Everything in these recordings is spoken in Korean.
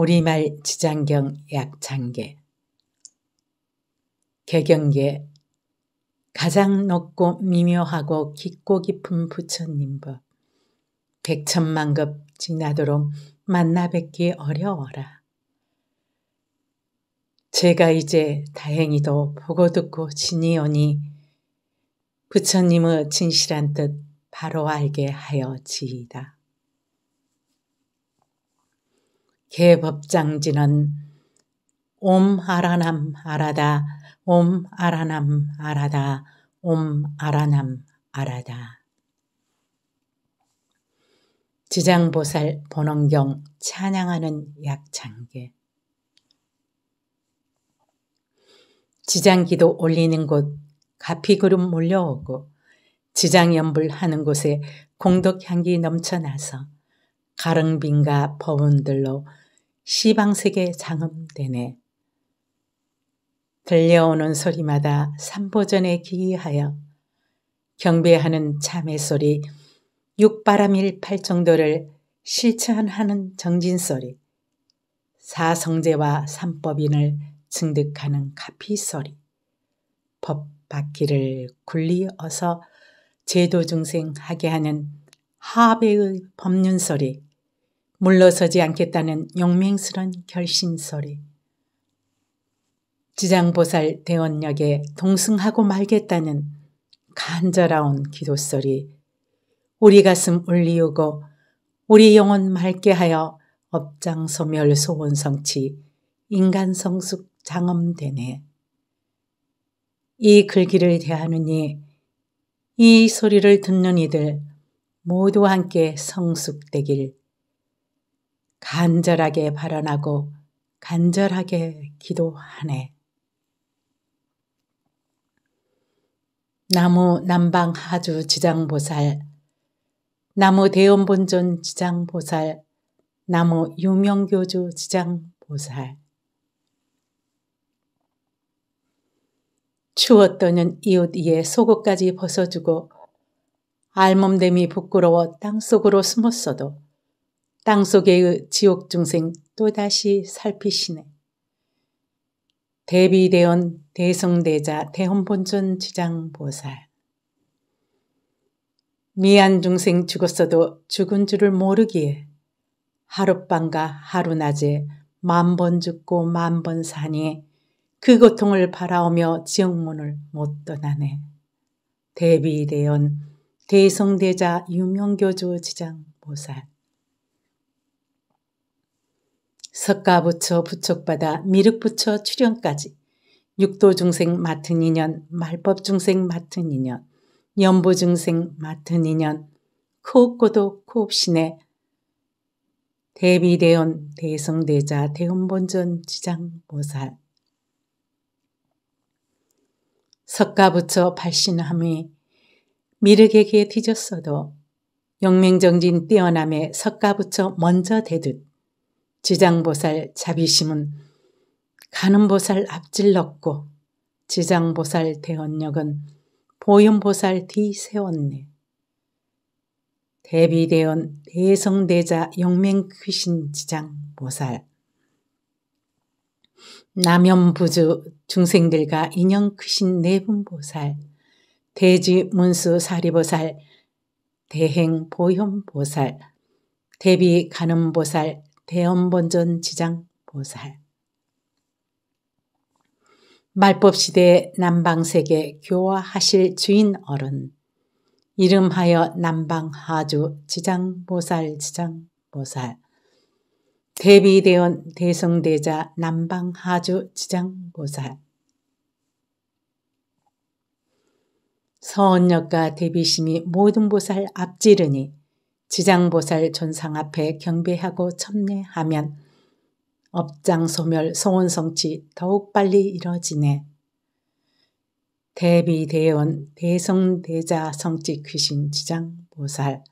우리말 지장경 약창계 개경계 가장 높고 미묘하고 깊고 깊은 부처님 법 백천만 급 지나도록 만나 뵙기 어려워라. 제가 이제 다행히도 보고 듣고 지니 오니 부처님의 진실한 뜻 바로 알게 하여 지이다. 개법장지는옴 아라남 아라다 옴 아라남 아라다 옴 아라남 아라다 지장보살 본원경 찬양하는 약장계 지장기도 올리는 곳 가피구름 몰려오고 지장연불 하는 곳에 공덕향기 넘쳐나서 가릉빈과 버운들로 시방세계 장음되네. 들려오는 소리마다 삼보전에 기이하여 경배하는 참의 소리, 육바람일팔 정도를 실천하는 정진 소리, 사성제와 삼법인을 증득하는 가피 소리, 법 바퀴를 굴리어서 제도 중생하게 하는 하배의 법륜 소리, 물러서지 않겠다는 용맹스런 결심 소리. 지장보살 대원역에 동승하고 말겠다는 간절한 기도소리. 우리 가슴 울리우고 우리 영혼 맑게 하여 업장소멸 소원성취 인간성숙 장엄되네. 이 글귀를 대하느니 이 소리를 듣는 이들 모두 함께 성숙되길 간절하게 발언하고 간절하게 기도하네. 나무 남방 하주 지장보살, 나무 대원본존 지장보살, 나무 유명교주 지장보살. 추웠더는 이웃 이에 속옷까지 벗어주고 알몸됨이 부끄러워 땅속으로 숨었어도 땅속의 지옥 중생 또다시 살피시네. 대비대원 대성대자 대헌본전 지장보살 미안 중생 죽었어도 죽은 줄을 모르기에 하룻밤과 하루낮에 만 번 죽고 만 번 사니 그 고통을 바라오며 지옥문을 못 떠나네. 대비대연 대성대자 유명교주 지장보살 석가부처 부촉받아 미륵부처 출현까지 육도중생 맡은 인연, 말법중생 맡은 인연, 연보중생 맡은 인연, 코옵고도 코옵신에 대비대원 대성대자 대원본전 지장보살 석가부처 발신함이 미륵에게 뒤졌어도 영맹정진 뛰어남에 석가부처 먼저 대듯 지장보살 자비심은 가늠보살 앞질렀고 지장보살 대언력은 보현보살 뒤세웠네. 대비대언 대성대자 영맹귀신 지장보살 남염부주 중생들과 인형크신 내분보살, 대지문수사리보살, 대행보현보살, 대비가늠보살, 대엄본전 지장 보살 말법시대 남방세계 교화하실 주인 어른 이름하여 남방하주 지장보살 지장보살 대비대원 대성대자 남방하주 지장보살 서원역과 대비심이 모든 보살 앞지르니 지장보살 존상 앞에 경배하고 첨례하면 업장소멸 소원성취 더욱 빨리 이뤄지네. 대비대원 대성대자 성취 귀신 지장보살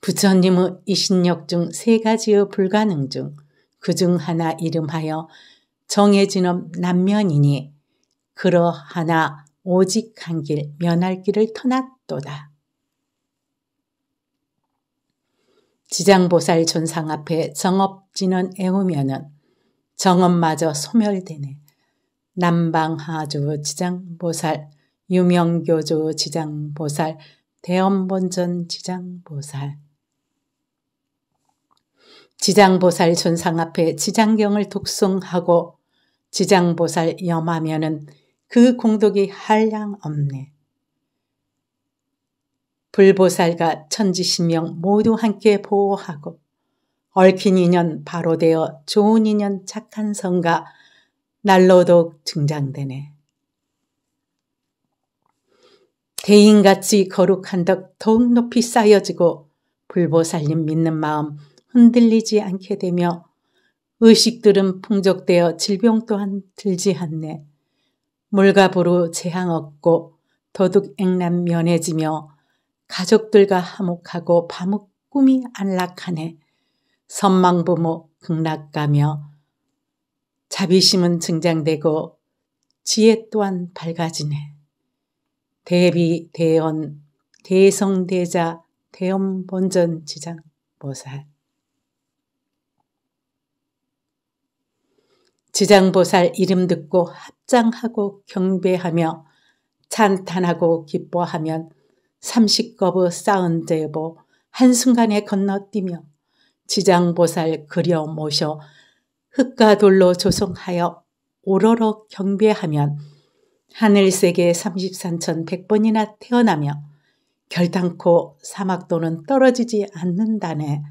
부처님의 이신력 중 세 가지의 불가능 중 그 중 하나 이름하여 정해진업 난면이니 그러하나 오직 한 길 면할 길을 터났도다. 지장보살 존상 앞에 정업진언 애우면은 정업마저 소멸되네. 남방하주 지장보살, 유명교주 지장보살, 대원본전 지장보살. 지장보살 존상 앞에 지장경을 독송하고 지장보살 염하면은 그 공덕이 한량 없네. 불보살과 천지신명 모두 함께 보호하고 얽힌 인연 바로 되어 좋은 인연 착한 성가 날로도 등장되네. 대인같이 거룩한 덕 더욱 높이 쌓여지고 불보살님 믿는 마음 흔들리지 않게 되며 의식들은 풍족되어 질병 또한 들지 않네. 물가부로 재앙 없고 도둑 액란 면해지며 가족들과 화목하고 밤묵 꿈이 안락하네. 선망부모 극락가며 자비심은 증장되고 지혜 또한 밝아지네. 대비 대언 대성대자 대엄본전 지장 보살 지장보살 이름 듣고 합장하고 경배하며 찬탄하고 기뻐하면 3 0거부 쌓은 제보 한순간에 건너뛰며 지장보살 그려 모셔 흙과 돌로 조성하여 오로로 경배하면 하늘세계 33천 100번이나 태어나며 결단코 사막도는 떨어지지 않는다네.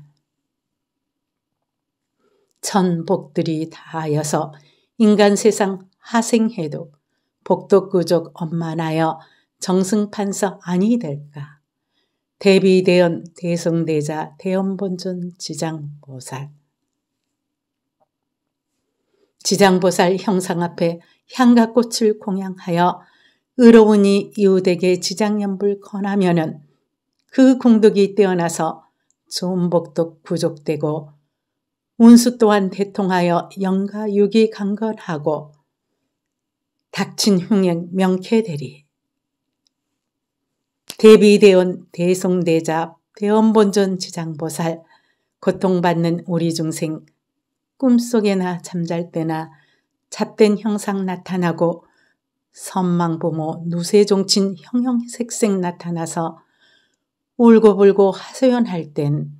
천복들이 다하여서 인간 세상 하생해도 복덕구족 엄만하여 정승판서 아니 될까? 대비대연 대성대자 대연본존 지장보살 지장보살 형상 앞에 향과 꽃을 공양하여 의로우니 이웃에게 지장연불 권하면은그 공덕이 떼어나서 존복도 부족되고 운수 또한 대통하여 영가육이 강건하고 닥친 흉행 명쾌되리. 대비대원 대성대자 대원본전 지장보살 고통받는 우리 중생 꿈속에나 잠잘 때나 잣된 형상 나타나고 선망부모 누세종친 형형색색 나타나서 울고불고 하소연할 땐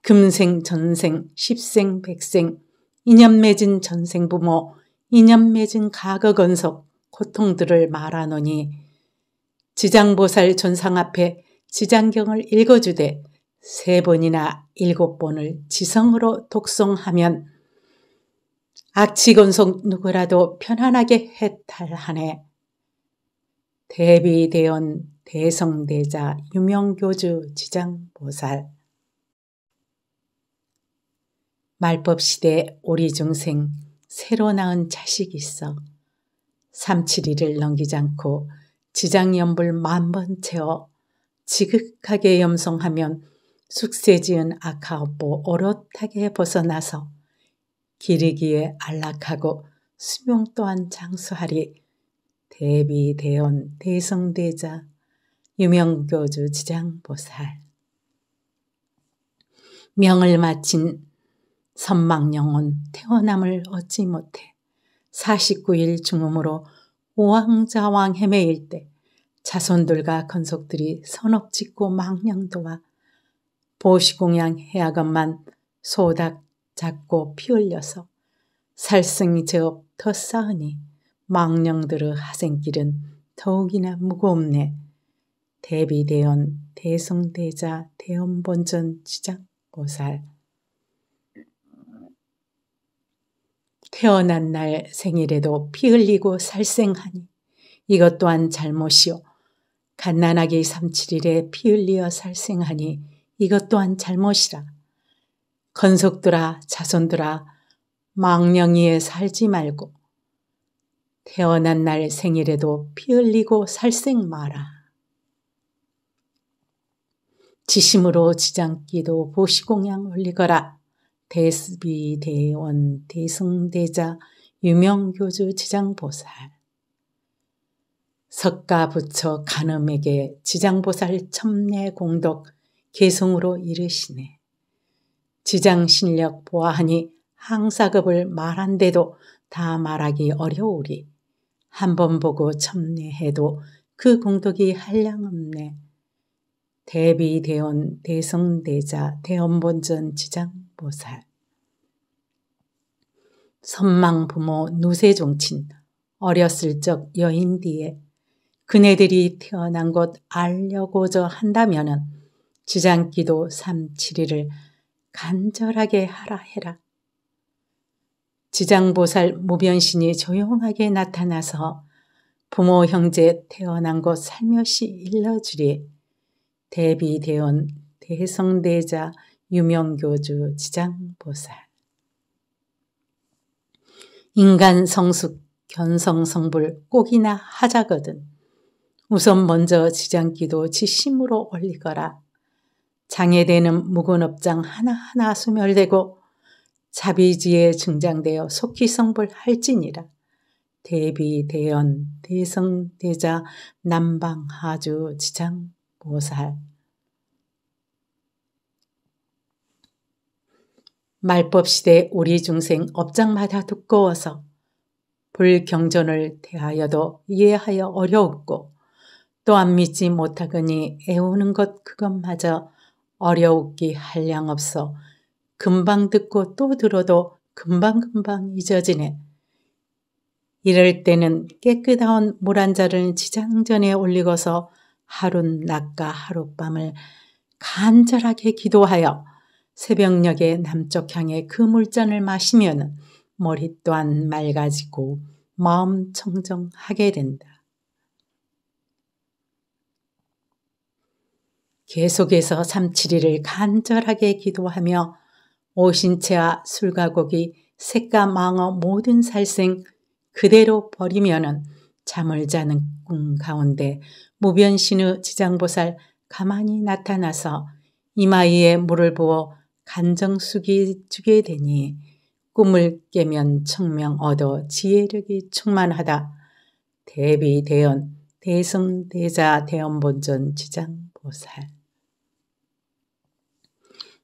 금생 전생 십생 백생 인연 맺은 전생부모 인연 맺은 가거건석 고통들을 말하노니 지장보살 전상 앞에 지장경을 읽어주되 세 번이나 일곱 번을 지성으로 독송하면 악취건속 누구라도 편안하게 해탈하네. 대비대원 대성대자 유명교주 지장보살 말법시대 오리중생 새로 낳은 자식이 있어 삼칠일을 넘기지 않고 지장염불 만번 채워 지극하게 염송하면 숙세지은 아카오보 오롯하게 벗어나서 기르기에 안락하고 수명 또한 장수하리 대비대원 대성대자 유명교주 지장보살 명을 마친 선망영혼 태어남을 얻지 못해 49일 중음으로 오왕자왕 헤매일 때 자손들과 건속들이 선업짓고 망령도와 보시공양 해악엄만 소닥 잡고 피 흘려서 살승이 제업 더 싸으니 망령들의 하생길은 더욱이나 무겁네 대비대언 대성대자 대언본전 지장 보살 태어난 날 생일에도 피 흘리고 살생하니 이것 또한 잘못이요. 갓난아기 삼칠일에 피 흘리어 살생하니 이것 또한 잘못이라. 건속들아 자손들아 망령이에 살지 말고 태어난 날 생일에도 피 흘리고 살생 마라. 지심으로 지장기도 보시공양 올리거라. 대스비 대원 대승대자 유명교주 지장보살 석가 부처 간음에게 지장보살 첨례 공덕 계승으로 이르시네. 지장 실력 보아하니 항사급을 말한데도 다 말하기 어려우리. 한 번 보고 첨례해도 그 공덕이 한량없네. 대비대원 대성대자 대원본전 지장 보살. 선망 부모 노세종친 어렸을 적 여인 뒤에 그네들이 태어난 곳 알려고저 한다면은 주장기도 371을 간절하게 하라 해라. 지장보살 무변신이 조용하게 나타나서 부모 형제 태어난 곳 살며시 일러주리 대비대원 대성대자 유명교주 지장보살 인간 성숙 견성 성불 꼭이나 하자거든 우선 먼저 지장기도 지심으로 올리거라 장애되는 묵은 업장 하나하나 소멸되고 자비지에 증장되어 속히 성불할지니라 대비 대연 대성 대자 남방하주 지장보살 말법 시대 우리 중생 업장마다 두꺼워서 불경전을 대하여도 이해하여 어려웠고 또한 믿지 못하거니 애우는 것 그것마저 어려우기 한량 없어 금방 듣고 또 들어도 금방금방 잊어지네. 이럴 때는 깨끗한 물한 잔을 지장전에 올리고서 하룻 낮과 하룻밤을 간절하게 기도하여 새벽녘에 남쪽 향의 그 물잔을 마시면 머리 또한 맑아지고 마음 청정하게 된다. 계속해서 삼칠이를 간절하게 기도하며 오신채와 술가곡이 색과 망어 모든 살생 그대로 버리면은 잠을 자는 꿈 가운데 무변신의 지장보살 가만히 나타나서 이마에 물을 부어 간정숙이 주게 되니 꿈을 깨면 청명 얻어 지혜력이 충만하다. 대비 대연 대승 대자 대연본전 지장 보살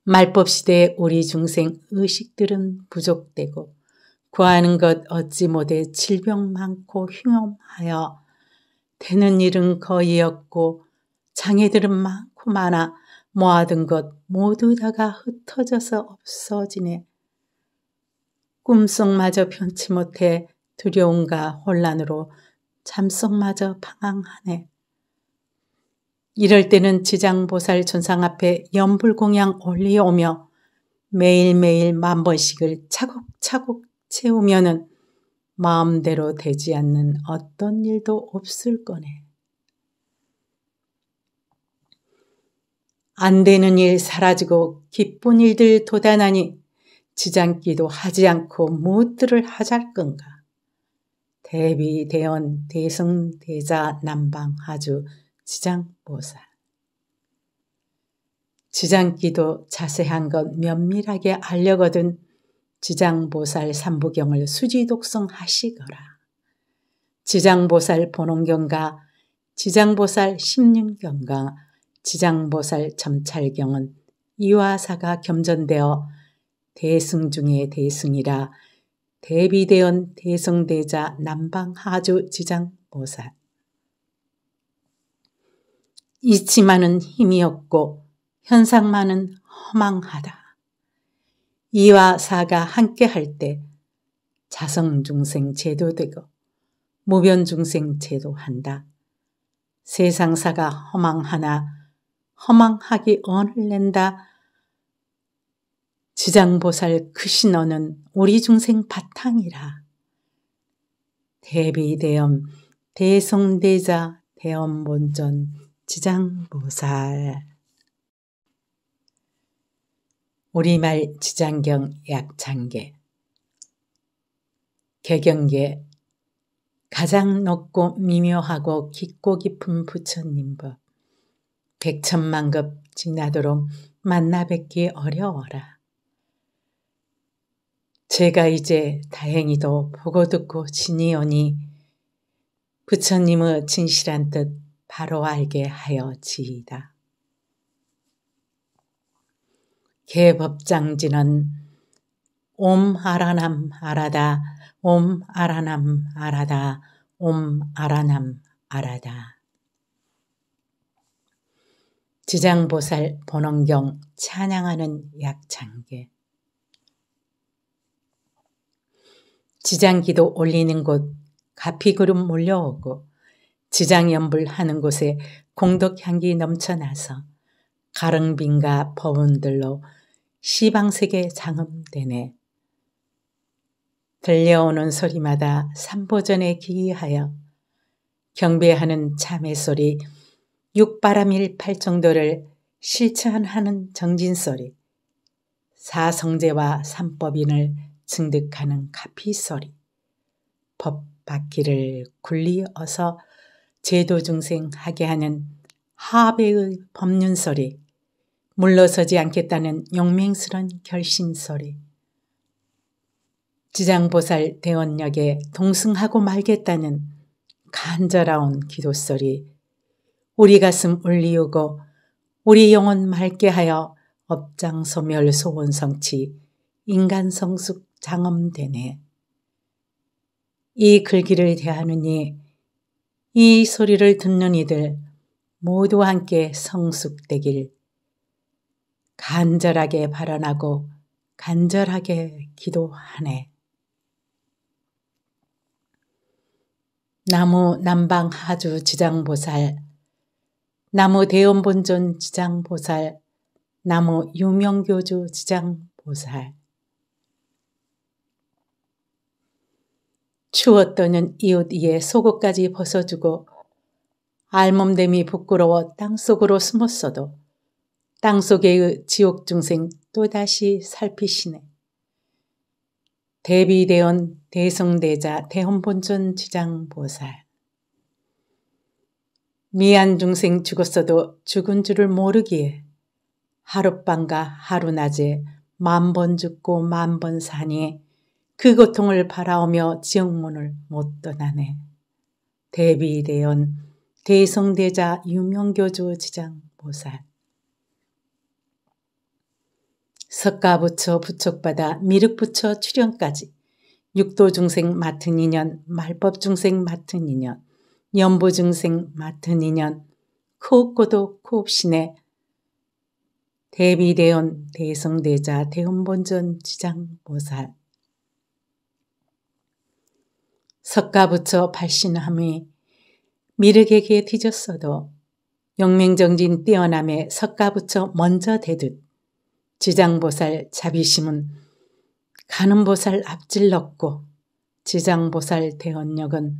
말법 시대 우리 중생 의식들은 부족되고 구하는 것 얻지 못해 질병 많고 흉엄하여 되는 일은 거의 없고 장애들은 많고 많아 모아둔 것 모두 다가 흩어져서 없어지네. 꿈속마저 편치 못해 두려움과 혼란으로 잠속마저 방황하네. 이럴 때는 지장보살 전상 앞에 연불공양 올리오며 매일매일 만 번씩을 차곡차곡 채우면은 마음대로 되지 않는 어떤 일도 없을 거네. 안 되는 일 사라지고 기쁜 일들 도단하니 지장기도 하지 않고 무엇들을 하잘건가. 대비, 대언, 대승 대자, 남방, 하주, 지장보살. 지장기도 자세한 것 면밀하게 알려거든 지장보살 삼부경을 수지독성하시거라. 지장보살 본원경과 지장보살 십륜경과 지장보살 점찰경은 이와 사가 겸전되어 대승 중의 대승이라 대비대원 대승대자 남방하주 지장보살. 이치만은 힘이 없고 현상만은 허망하다. 이와 사가 함께 할 때 자성중생 제도되고 무변중생 제도한다. 세상사가 허망하나 허망하기 언을 낸다. 지장보살 크신어는 우리 중생 바탕이라. 대비대엄, 대성대자, 대엄본전, 지장보살. 우리말 지장경 약창계 개경계 가장 높고 미묘하고 깊고 깊은 부처님 법 백천만급 지나도록 만나 뵙기 어려워라. 제가 이제 다행히도 보고 듣고 지니오니 부처님의 진실한 뜻 바로 알게 하여 지이다. 개법장지는 옴 아라남 아라다 옴 아라남 아라다 옴 아라남 아라다 지장보살 본원경 찬양하는 약장계 지장기도 올리는 곳 가피구름 몰려오고 지장연불 하는 곳에 공덕향기 넘쳐나서 가릉빈과 버운들로 시방세계 장음되네 들려오는 소리마다 삼보전에 기이하여 경배하는 참의 소리 육바람일팔 정도를 실천하는 정진소리, 사성제와 삼법인을 증득하는 카피소리, 법 바퀴를 굴리어서 제도 중생하게 하는 하배의 법륜소리, 물러서지 않겠다는 용맹스런 결심소리, 지장보살 대원역에 동승하고 말겠다는 간절한 기도소리, 우리 가슴 울리우고 우리 영혼 맑게 하여 업장소멸 소원성취 인간성숙 장엄되네. 이 글귀를 대하느니 이 소리를 듣는 이들 모두 함께 성숙되길 간절하게 발언하고 간절하게 기도하네. 나무 남방 하주 지장보살 나무 대원본존 지장보살, 나무 유명교주 지장보살. 추웠더는 이웃 위에 속옷까지 벗어주고 알몸됨이 부끄러워 땅속으로 숨었어도 땅속의 지옥 중생 또다시 살피시네. 대비대원 대성대자 대원본존 지장보살 미안 중생 죽었어도 죽은 줄을 모르기에 하룻밤과 하루낮에 만 번 죽고 만 번 사니 그 고통을 바라오며 지옥문을 못 떠나네. 대비대연 대성대자 유명교주 지장 보살 석가부처 부촉받아 미륵부처 출현까지 육도중생 맡은 인연 말법중생 맡은 인연 연보증생 맡은 인연 크옵고도 크옵시네 대비대원 대성대자 대원본전 지장보살 석가부처 발신함이 미륵에게 뒤졌어도 영맹정진 뛰어남에 석가부처 먼저 대듯 지장보살 자비심은 가는보살 앞질렀고 지장보살 대원력은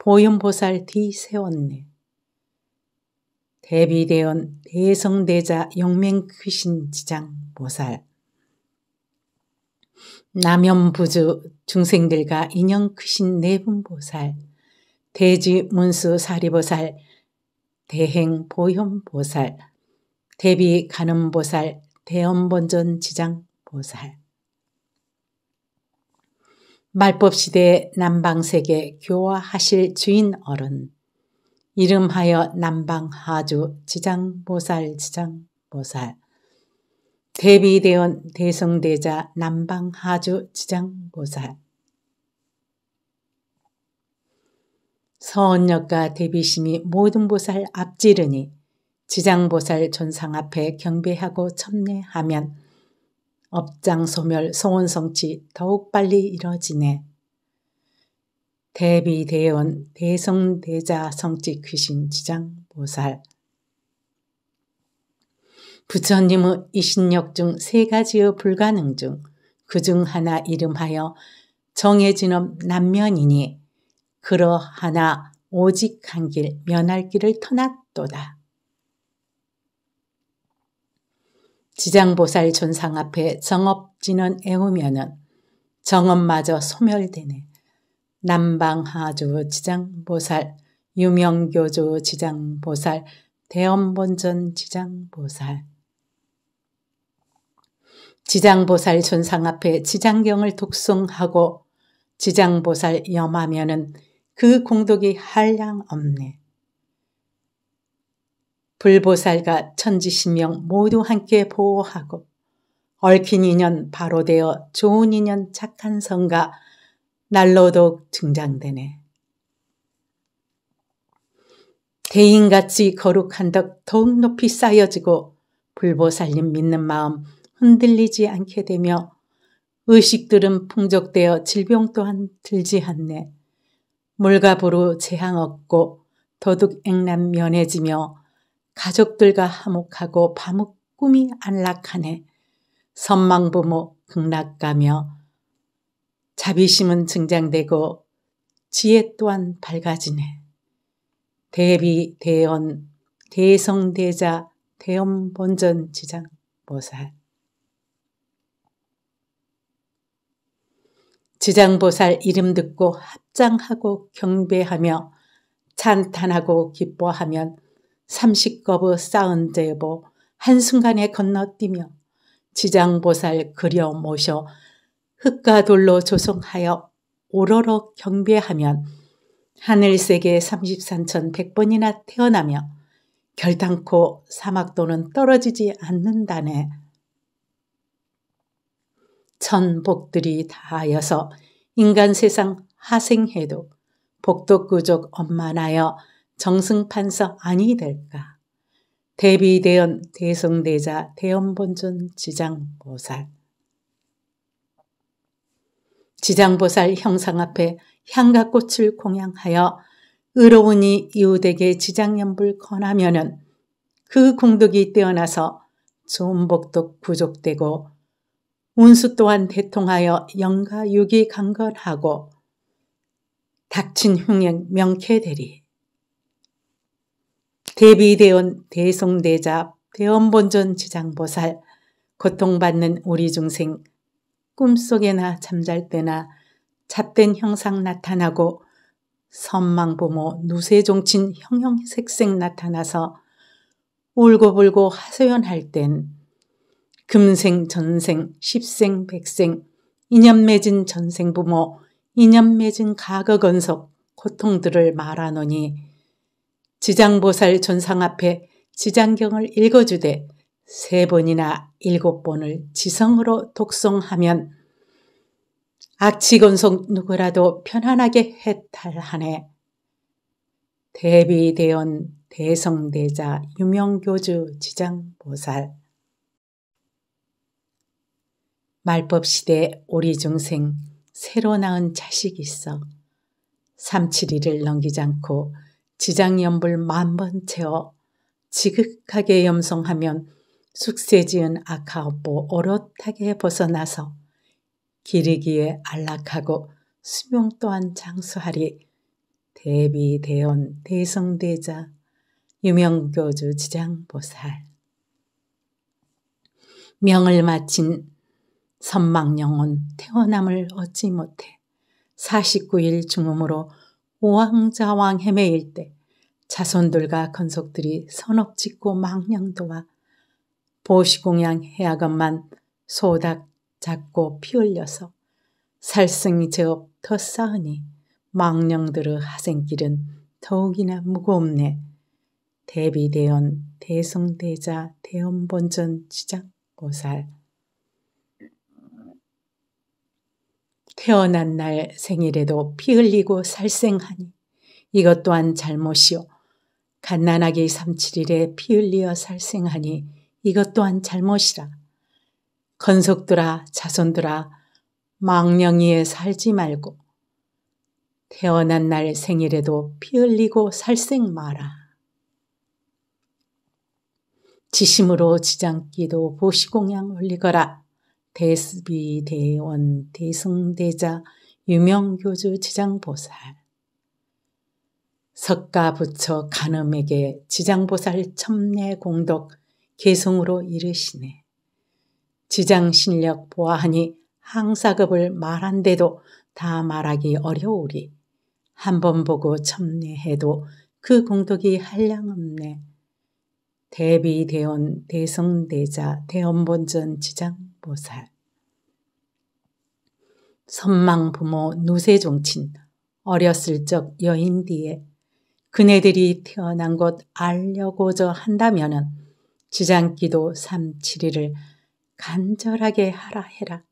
보현보살 뒤세웠네. 대비대원 대성대자 영맹귀신 지장 보살 남연부주 중생들과 인형귀신네분보살 대지문수 사리보살 대행보현보살 대비가늠보살 대언본전 지장보살 말법시대 남방세계 교화하실 주인 어른 이름하여 남방하주 지장보살 지장보살 대비대원 대성대자 남방하주 지장보살 서원역과 대비심이 모든 보살 앞지르니 지장보살 존상 앞에 경배하고 첨례하면 업장 소멸 성원 성취 더욱 빨리 이뤄지네. 대비 대원 대성 대자 성직 귀신 지장 보살 부처님의 이신력 중 세 가지의 불가능 중 그 중 하나 이름하여 정해진업 난면이니 그러하나 오직 한 길 면할 길을 터놨도다 지장보살 존상 앞에 정업진원 애우면은 정업마저 소멸되네. 남방하주 지장보살, 유명교주 지장보살, 대원본전 지장보살. 지장보살 존상 앞에 지장경을 독송하고 지장보살 염하면은 그 공덕이 한량 없네. 불보살과 천지신명 모두 함께 보호하고 얽힌 인연 바로 되어 좋은 인연 착한 성가 날로도등장되네 대인같이 거룩한 덕 더욱 높이 쌓여지고 불보살님 믿는 마음 흔들리지 않게 되며 의식들은 풍족되어 질병 또한 들지 않네. 물과 부로 재앙 없고 도둑 액란 면해지며 가족들과 화목하고 밤의 꿈이 안락하네. 선망부모 극락가며 자비심은 증장되고 지혜 또한 밝아지네. 대비 대언 대성대자 대엄본전 지장 보살 지장보살 이름 듣고 합장하고 경배하며 찬탄하고 기뻐하면 삼십거부 쌓은 대보 한순간에 건너뛰며 지장보살 그려 모셔 흙과 돌로 조성하여 오로로 경배하면 하늘세계 삼십산천 백번이나 태어나며 결단코 사막도는 떨어지지 않는다네. 천복들이 다하여서 인간 세상 하생해도 복덕구족 엄만하여 정승판서 아니 될까? 대비대연 대성대자 대연본존 지장보살 지장보살 형상 앞에 향각꽃을 공양하여 의로우니 이웃에게 지장연불 권하면은 그 공덕이 떼어나서 존복도 구족되고 운수 또한 대통하여 영가육이 강건하고 닥친 흉행 명쾌되리. 대비대원 대성대자 대원본전 지장보살 고통받는 우리 중생 꿈속에나 잠잘 때나 잡된 형상 나타나고 선망부모 누세종친 형형색색 나타나서 울고불고 하소연할 땐 금생 전생 십생 백생 이념 맺은 전생 부모 이념 맺은 가거건석 고통들을 말하노니 지장보살 전상 앞에 지장경을 읽어주되 세 번이나 일곱 번을 지성으로 독송하면 악취건성 누구라도 편안하게 해탈하네. 대비대언 대성대자 유명교주 지장보살 말법시대 오리중생 새로 낳은 자식이 있어 삼칠일을 넘기지 않고 지장염불 만번 채워 지극하게 염송하면 숙세지은 아카오보 오롯하게 벗어나서 기르기에 안락하고 수명 또한 장수하리 대비대원 대성대자 유명교주 지장보살 명을 마친 선망영혼 태어남을 얻지 못해 49일 중음으로 오왕좌왕 헤매일 때 자손들과 건속들이 선업짓고 망령도와 보시공양 해악엄만 소닥 잡고 피 흘려서 살승이 제업 더 쌓으니 망령들의 하생길은 더욱이나 무겁네 대비대연 대성대자 대연본전 지장보살 태어난 날 생일에도 피 흘리고 살생하니 이것 또한 잘못이요. 갓난아기 3 7일에피 흘리어 살생하니 이것 또한 잘못이라. 건속들아 자손들아 망령이에 살지 말고 태어난 날 생일에도 피 흘리고 살생 마라. 지심으로 지장기도 보시공양 올리거라. 대스비 대원 대승대자 유명교주 지장보살 석가 부처 간음에게 지장보살 첨례 공덕 계승으로 이르시네. 지장 실력 보아하니 항사급을 말한데도 다 말하기 어려우리. 한 번 보고 첨례해도 그 공덕이 한량없네. 대비대원 대성대자 대원본전 지장 보살. 선망 부모 누세종친 어렸을 적 여인 뒤에 그네들이 태어난 곳 알려고저 한다면은 지장기도 372를 간절하게 하라 해라.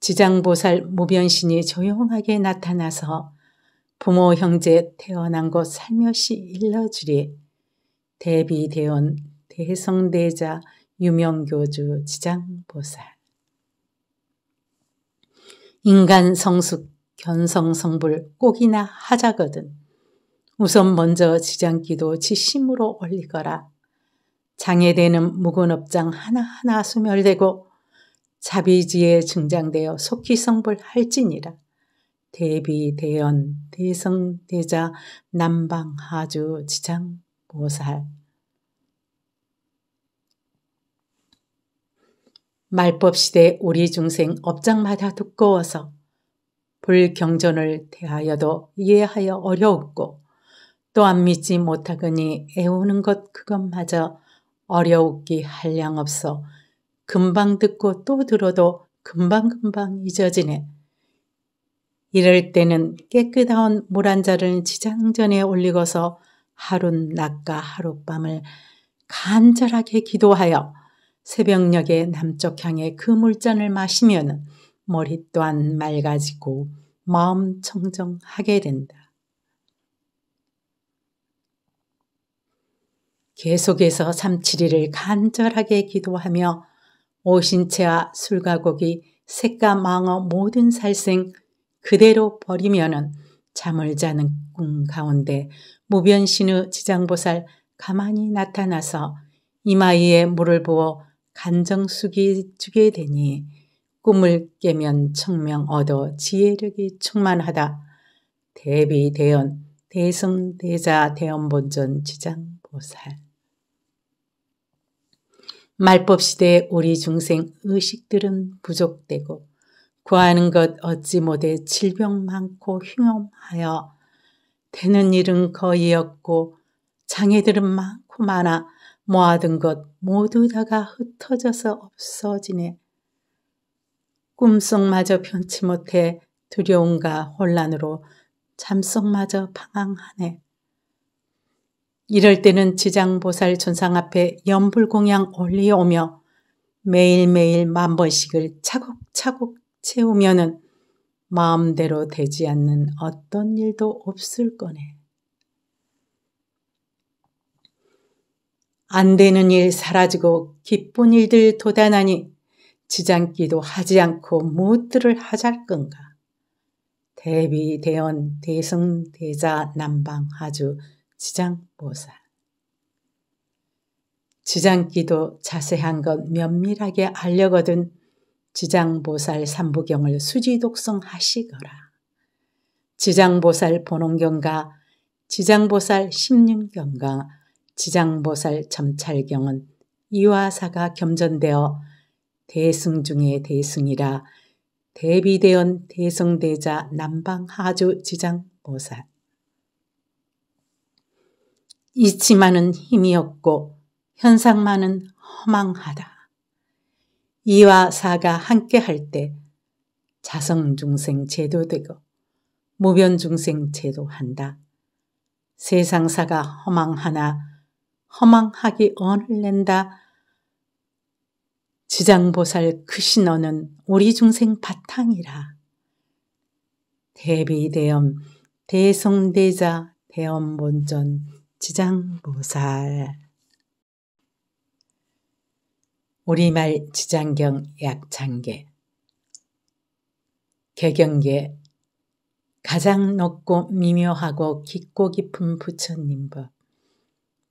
지장보살 무변신이 조용하게 나타나서 부모 형제 태어난 곳 살며시 일러주리 대비대원 대성대자 유명교주 지장보살 인간 성숙 견성 성불 꼭이나 하자거든 우선 먼저 지장기도 지심으로 올리거라 장애되는 무근업장 하나하나 소멸되고 자비지에 증장되어 속히 성불 할지니라 대비 대연 대성 대자 남방하주 지장보살 말법 시대 우리 중생 업장마다 두꺼워서 불경전을 대하여도 이해하여 어려웠고 또 안 믿지 못하거니 애우는 것 그것마저 어려우기 한량 없어 금방 듣고 또 들어도 금방금방 잊어지네. 이럴 때는 깨끗한 물 한 잔을 지장전에 올리고서 하룻 낮과 하룻밤을 간절하게 기도하여 새벽녘에 남쪽 향의 그 물잔을 마시면 머리 또한 맑아지고 마음 청정하게 된다. 계속해서 삼칠일을 간절하게 기도하며 오신채와 아 술가곡이 색과 망어 모든 살생 그대로 버리면은 잠을 자는 꿈 가운데 무변신의 지장보살 가만히 나타나서 이마에 물을 부어 간정숙이 주게 되니 꿈을 깨면 청명 얻어 지혜력이 충만하다. 대비 대언 대승 대자 대언본전 지장 보살 말법 시대 우리 중생 의식들은 부족되고 구하는 것 얻지 못해 질병 많고 흉험하여 되는 일은 거의 없고 장애들은 많고 많아 모아둔 것 모두 다가 흩어져서 없어지네. 꿈속마저 편치 못해 두려움과 혼란으로 잠속마저 방황하네. 이럴 때는 지장보살 존상 앞에 연불공양 올리오며 매일매일 만 번씩을 차곡차곡 채우면은 마음대로 되지 않는 어떤 일도 없을 거네. 안 되는 일 사라지고 기쁜 일들 도단하니 지장기도 하지 않고 무엇들을 하잘건가. 대비, 대언, 대승, 대자, 남방, 하주, 지장보살. 지장기도 자세한 것 면밀하게 알려거든 지장보살 삼부경을 수지독성 하시거라. 지장보살 본원경과 지장보살 십륜경과 지장보살 점찰경은 이와 사가 겸전되어 대승 중의 대승이라 대비대원 대승대자 남방하주 지장보살 이치만은 힘이 없고 현상만은 허망하다. 이와 사가 함께 할 때 자성중생 제도되고 무변중생 제도한다. 세상사가 허망하나 허망하기 언을 낸다. 지장보살 크신어는 우리 중생 바탕이라. 대비대엄, 대성대자, 대엄본전, 지장보살. 우리말 지장경 약창계 개경계 가장 높고 미묘하고 깊고 깊은 부처님 법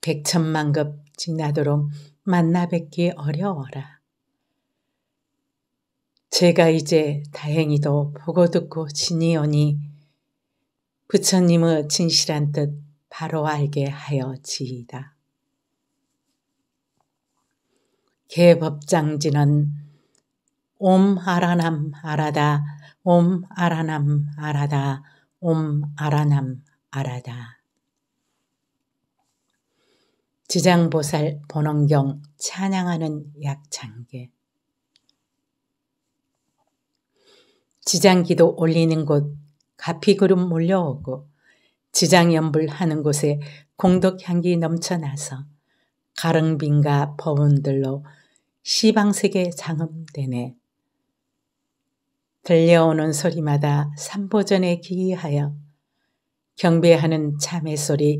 백천만급 지나도록 만나 뵙기 어려워라. 제가 이제 다행히도 보고 듣고 지니오니 부처님의 진실한 뜻 바로 알게 하여 지이다. 개법장지는 옴 아라남 아라다 옴 아라남 아라다 옴 아라남 아라다 지장보살 본원경 찬양하는 약창계 지장기도 올리는 곳 가피구름 몰려오고 지장연불 하는 곳에 공덕향기 넘쳐나서 가릉빈과 법운들로 시방세계 장음되네. 들려오는 소리마다 삼보전에 기이하여 경배하는 참의 소리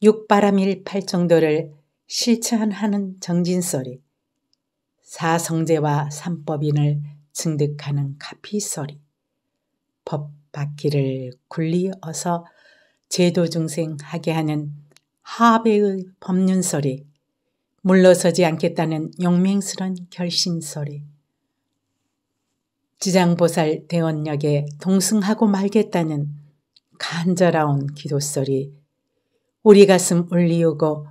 육바람일팔 정도를 실천하는 정진소리, 사성제와 삼법인을 증득하는 카피소리, 법 바퀴를 굴리어서 제도 중생하게 하는 하배의 법륜 소리, 물러서지 않겠다는 용맹스런 결심 소리, 지장보살 대원역에 동승하고 말겠다는 간절한 기도 소리, 우리 가슴 울리우고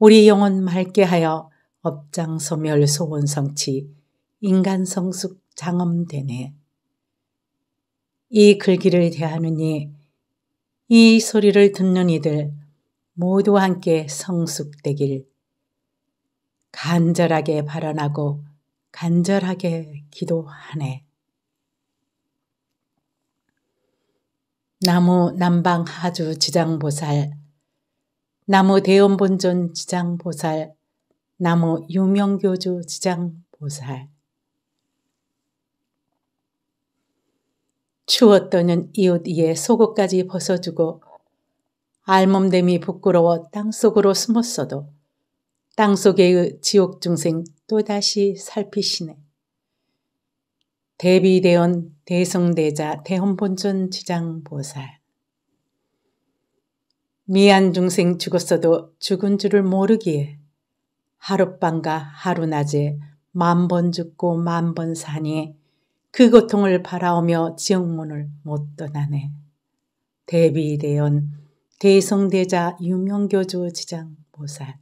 우리 영혼 맑게 하여 업장 소멸 소원 성취 인간 성숙 장엄되네. 이 글귀를 대하느니 이 소리를 듣는 이들 모두 함께 성숙되길 간절하게 발언하고 간절하게 기도하네. 나무 남방 하주 지장보살 나무 대원본존 지장보살, 나무 유명교주 지장보살. 추웠더는 이웃 이에 속옷까지 벗어주고 알몸됨이 부끄러워 땅속으로 숨었어도 땅속의 그 지옥 중생 또다시 살피시네. 대비대원 대성대자 대원본존 지장보살 미안 중생 죽었어도 죽은 줄을 모르기에 하룻밤과 하루낮에 만 번 죽고 만 번 사니 그 고통을 바라오며 지옥문을 못 떠나네. 대비대연 대성대자 유명교주 지장 보살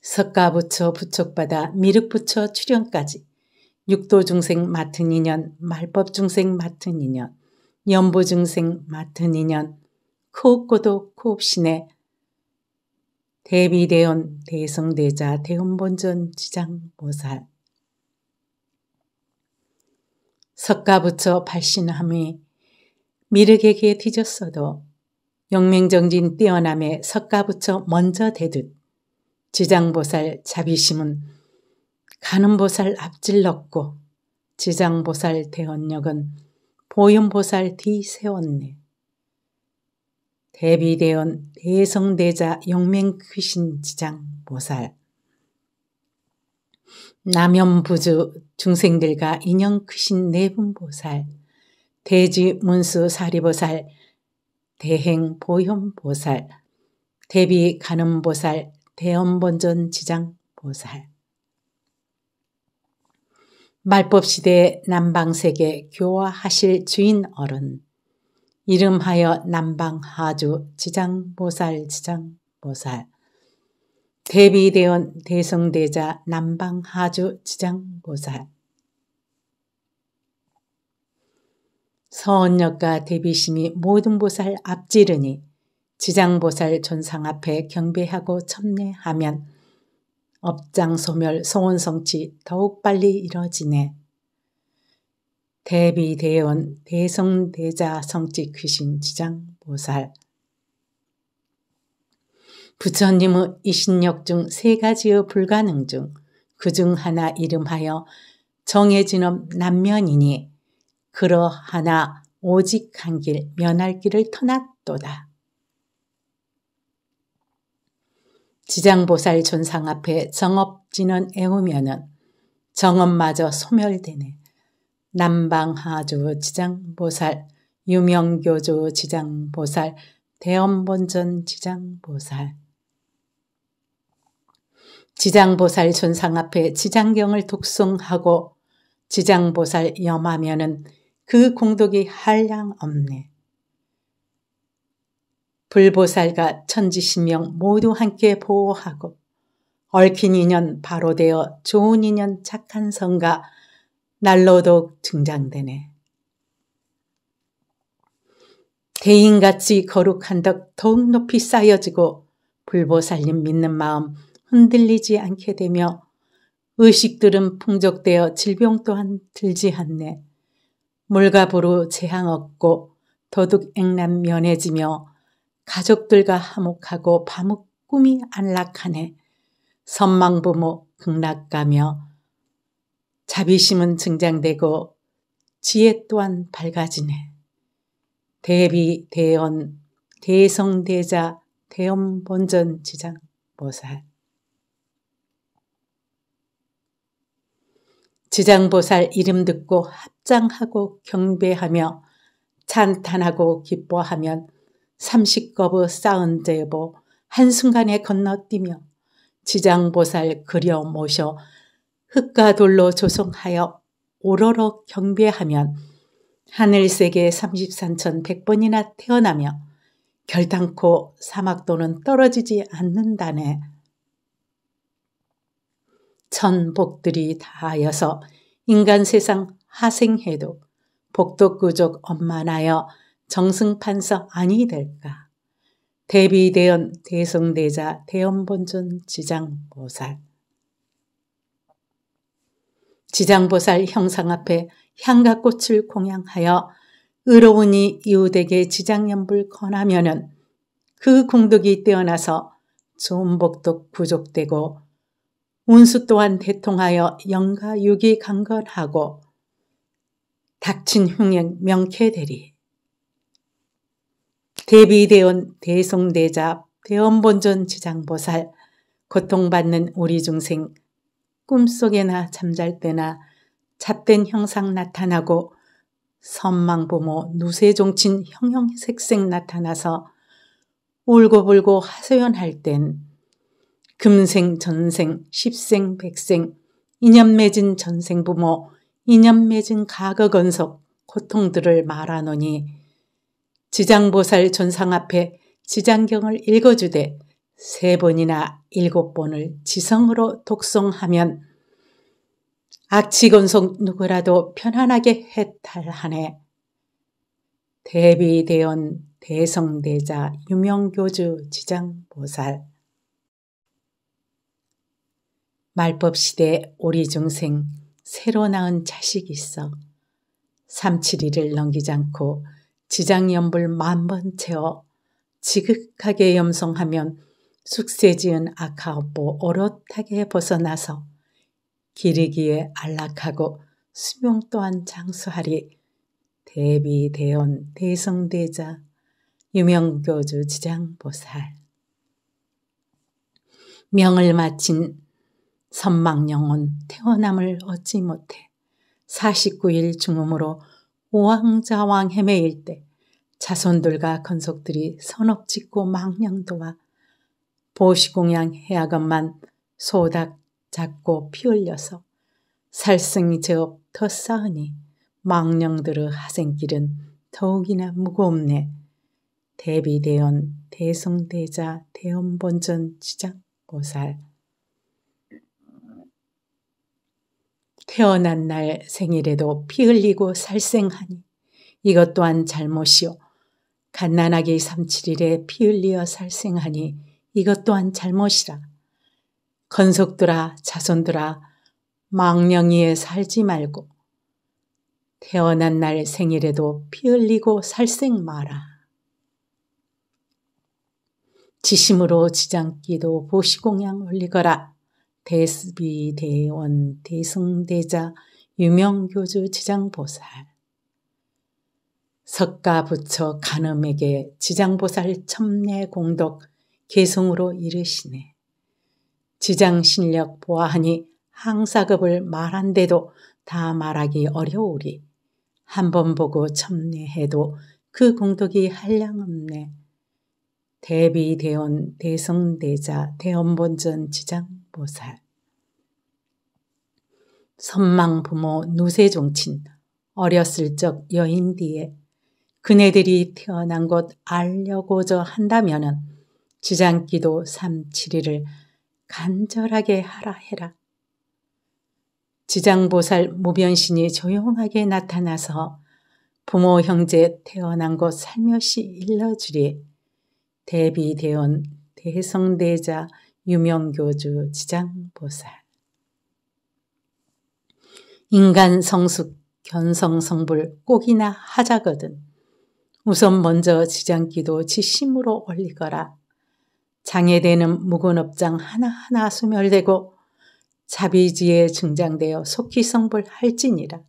석가부처 부촉받아 미륵부처 출현까지 육도중생 맡은 인연 말법중생 맡은 인연 연보증생 맡은 인연 코웃고도코웃신네 대비대원 대성대자 대원본전 지장보살 석가부처 발신함이 미륵에게 뒤졌어도 영맹정진 뛰어남에 석가부처 먼저 대듯 지장보살 자비심은 가는보살 앞질렀고 지장보살 대원력은 보현보살 뒤세웠네. 대비대원 대성대자 영맹귀신 지장 보살 남연부주 중생들과 인형귀신네분보살 대지문수사리보살 대행보현보살 대비가늠보살 대원본전 지장보살 말법시대 남방세계 교화하실 주인 어른 이름하여 남방하주 지장보살 지장보살 대비대원 대성대자 남방하주 지장보살 서원역과 대비심이 모든 보살 앞지르니 지장보살 존상 앞에 경배하고 첨례하면 업장 소멸 성원 성취 더욱 빨리 이뤄지네. 대비 대원 대성 대자 성지 귀신 지장 보살 부처님의 이신력 중 세 가지의 불가능 중 그중 그 하나 이름하여 정해진업 난면이니 그러하나 오직 한 길 면할 길을 터놨도다 지장보살 존상 앞에 정업진원 애우면은 정업마저 소멸되네. 남방하주 지장보살, 유명교주 지장보살, 대원본전 지장보살. 지장보살 존상 앞에 지장경을 독송하고 지장보살 염하면은 그 공덕이 한량 없네. 불보살과 천지신명 모두 함께 보호하고 얽힌 인연 바로 되어 좋은 인연 착한 성가 날로독 등장되네. 대인같이 거룩한 덕 더욱 높이 쌓여지고 불보살님 믿는 마음 흔들리지 않게 되며 의식들은 풍족되어 질병 또한 들지 않네. 물과 부로 재앙 없고 도둑 액란 면해지며 가족들과 화목하고 밤꿈이 안락하네. 선망부모 극락가며 자비심은 증장되고 지혜 또한 밝아지네. 대비 대언 대성대자 대엄본전 지장 보살 지장보살 이름 듣고 합장하고 경배하며 찬탄하고 기뻐하면 삼십거부 쌓은 대보 한순간에 건너뛰며 지장보살 그려 모셔 흙과 돌로 조성하여 오로록 경배하면 하늘세계 33천 100번이나 태어나며 결단코 사막도는 떨어지지 않는다네. 천복들이 다하여서 인간 세상 하생해도 복도구족 엄만하여 정승판서 아니 될까? 대비대연 대성대자 대연본존 지장보살 지장보살 형상 앞에 향각꽃을 공양하여 의로우니 이웃에게 지장연불 권하면은그 공덕이 떼어나서 조음복도 구족되고 운수 또한 대통하여 영가육이 강건하고 닥친 흉행 명쾌되리. 대비대원 대성대자 대원본전 지장보살 고통받는 우리 중생 꿈속에나 잠잘 때나 잣된 형상 나타나고 선망부모 누세종친 형형색색 나타나서 울고불고 하소연할 땐 금생 전생 십생 백생 인연 맺은 전생부모 인연 맺은 가거건석 고통들을 말하노니 지장보살 전상 앞에 지장경을 읽어주되 세 번이나 일곱 번을 지성으로 독송하면 악취건속 누구라도 편안하게 해탈하네. 대비대원 대성대자 유명교주 지장보살 말법시대 우리중생 새로 낳은 자식이 있어 삼칠일을 넘기지 않고 지장염불 만번 채워 지극하게 염성하면 숙세지은 아카오보 오롯하게 벗어나서 기르기에 안락하고 수명 또한 장수하리 대비 대원 대성대자 유명교주 지장보살 명을 마친 선망영혼 태어남을 얻지 못해 49일 중음으로 오왕자왕 헤매일 때 자손들과 건속들이 선업 짓고 망령도와 보시공양 해악엄만 소닥 잡고 피 흘려서 살승이 제업 더 싸으니 망령들의 하생길은 더욱이나 무겁네 대비대언 대성대자 대언본전 지장보살 태어난 날 생일에도 피 흘리고 살생하니 이것 또한 잘못이요. 갓난아기 삼칠일에 피 흘리어 살생하니 이것 또한 잘못이라. 건속들아 자손들아 망령이에 살지 말고 태어난 날 생일에도 피 흘리고 살생 마라. 지심으로 지장기도 보시공양 올리거라. 대스비 대원 대승대자 유명교주 지장보살 석가 부처 간음에게 지장보살 첨례 공덕 개성으로 이르시네. 지장 실력 보아하니 항사급을 말한데도 다 말하기 어려우리. 한 번 보고 첨례해도 그 공덕이 한량없네. 대비대원 대성대자 대원본전 지장보살 선망부모 누세종친 어렸을 적 여인 뒤에 그네들이 태어난 곳 알려고저 한다면은 지장기도 371을 간절하게 하라 해라. 지장보살 무변신이 조용하게 나타나서 부모 형제 태어난 곳 살며시 일러주리 대비대온 대성대자 유명교주 지장보살 인간 성숙 견성성불 꼭이나 하자거든 우선 먼저 지장기도 지심으로 올리거라. 장애되는 묵은 업장 하나하나 소멸되고 자비지에 증장되어 속히 성불할지니라.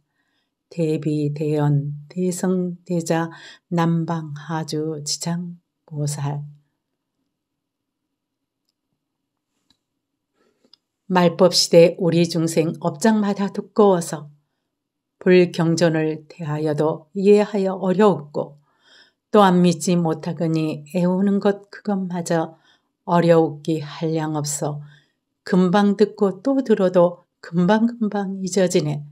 대비, 대연, 대성, 대자, 남방, 하주, 지장, 보살. 말법시대 우리 중생 업장마다 두꺼워서 불경전을 대하여도 이해하여 어려웠고 또안 믿지 못하거니 애우는 것 그것마저 어려우기 한량 없어 금방 듣고 또 들어도 금방금방 잊어지네.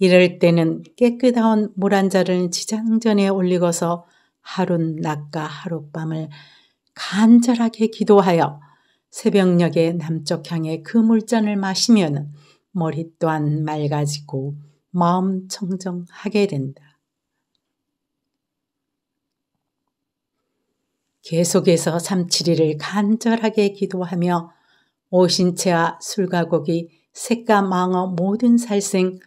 이럴 때는 깨끗한 물 한 잔을 지장전에 올리고서 하룻 낮과 하룻밤을 간절하게 기도하여 새벽녘에 남쪽 향의 그 물잔을 마시면 머리 또한 맑아지고 마음 청정하게 된다. 계속해서 삼칠일을 간절하게 기도하며 오신채와 아 술가곡이 색과 망어 모든 살생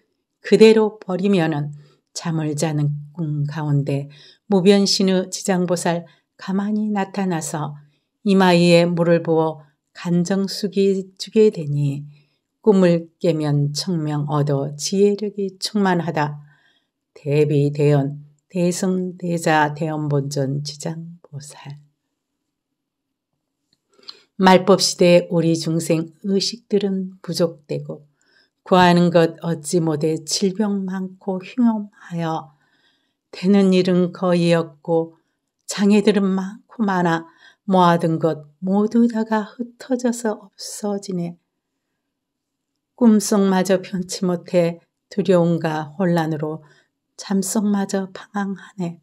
그대로 버리면은 잠을 자는 꿈 가운데 무변신의 지장보살 가만히 나타나서 이마에 물을 부어 간정숙이 주게 되니 꿈을 깨면 청명 얻어 지혜력이 충만하다. 대비 대연 대승 대자 대연본전 지장보살 말법 시대의 우리 중생 의식들은 부족되고 구하는 것 얻지 못해 질병 많고 흉험하여 되는 일은 거의 없고 장애들은 많고 많아 모아둔 것 모두 다가 흩어져서 없어지네. 꿈속마저 편치 못해 두려움과 혼란으로 잠속마저 방황하네.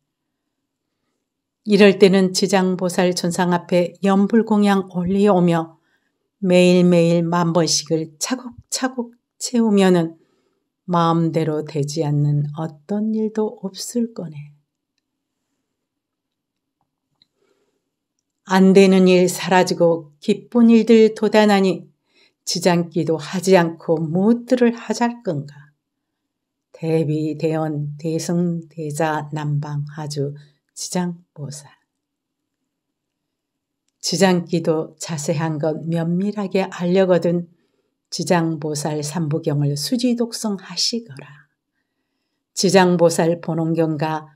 이럴 때는 지장보살 전상 앞에 연불공양 올리오며 매일매일 만 번씩을 차곡차곡 채우면은 마음대로 되지 않는 어떤 일도 없을 거네. 안 되는 일 사라지고 기쁜 일들 도단하니 지장기도 하지 않고 무엇들을 하잘 건가. 대비, 대원, 대승, 대자, 남방, 하주, 지장, 모사. 지장기도 자세한 건 면밀하게 알려거든 지장보살 삼부경을 수지독성 하시거라. 지장보살 본원경과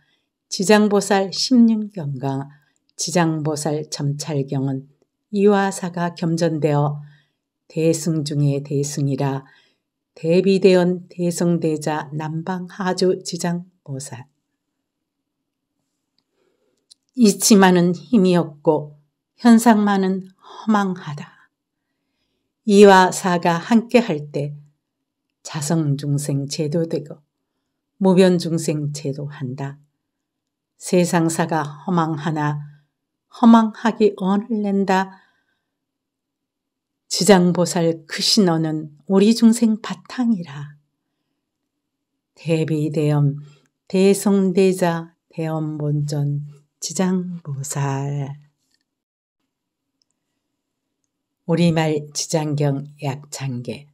지장보살 십륜경과 지장보살 점찰경은 이와사가 겸전되어 대승 중의 대승이라 대비대원 대승대자 남방하주 지장보살 이치만은 힘이 없고 현상만은 허망하다. 이와 사가 함께 할 때 자성중생 제도되고 무변중생 제도한다. 세상사가 허망하나 허망하기 언을 낸다. 지장보살 크신어는 우리 중생 바탕이라. 대비대엄, 대성대자, 대엄본전, 지장보살 우리말 지장경 약창계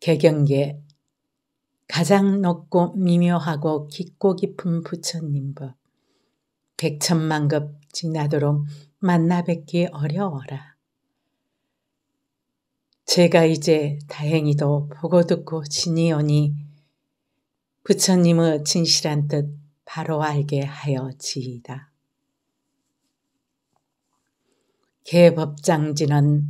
개경계 가장 높고 미묘하고 깊고 깊은 부처님 법 백천만 급 지나도록 만나 뵙기 어려워라. 제가 이제 다행히도 보고 듣고 지니오니 부처님의 진실한 뜻 바로 알게 하여 지이다. 개법장진은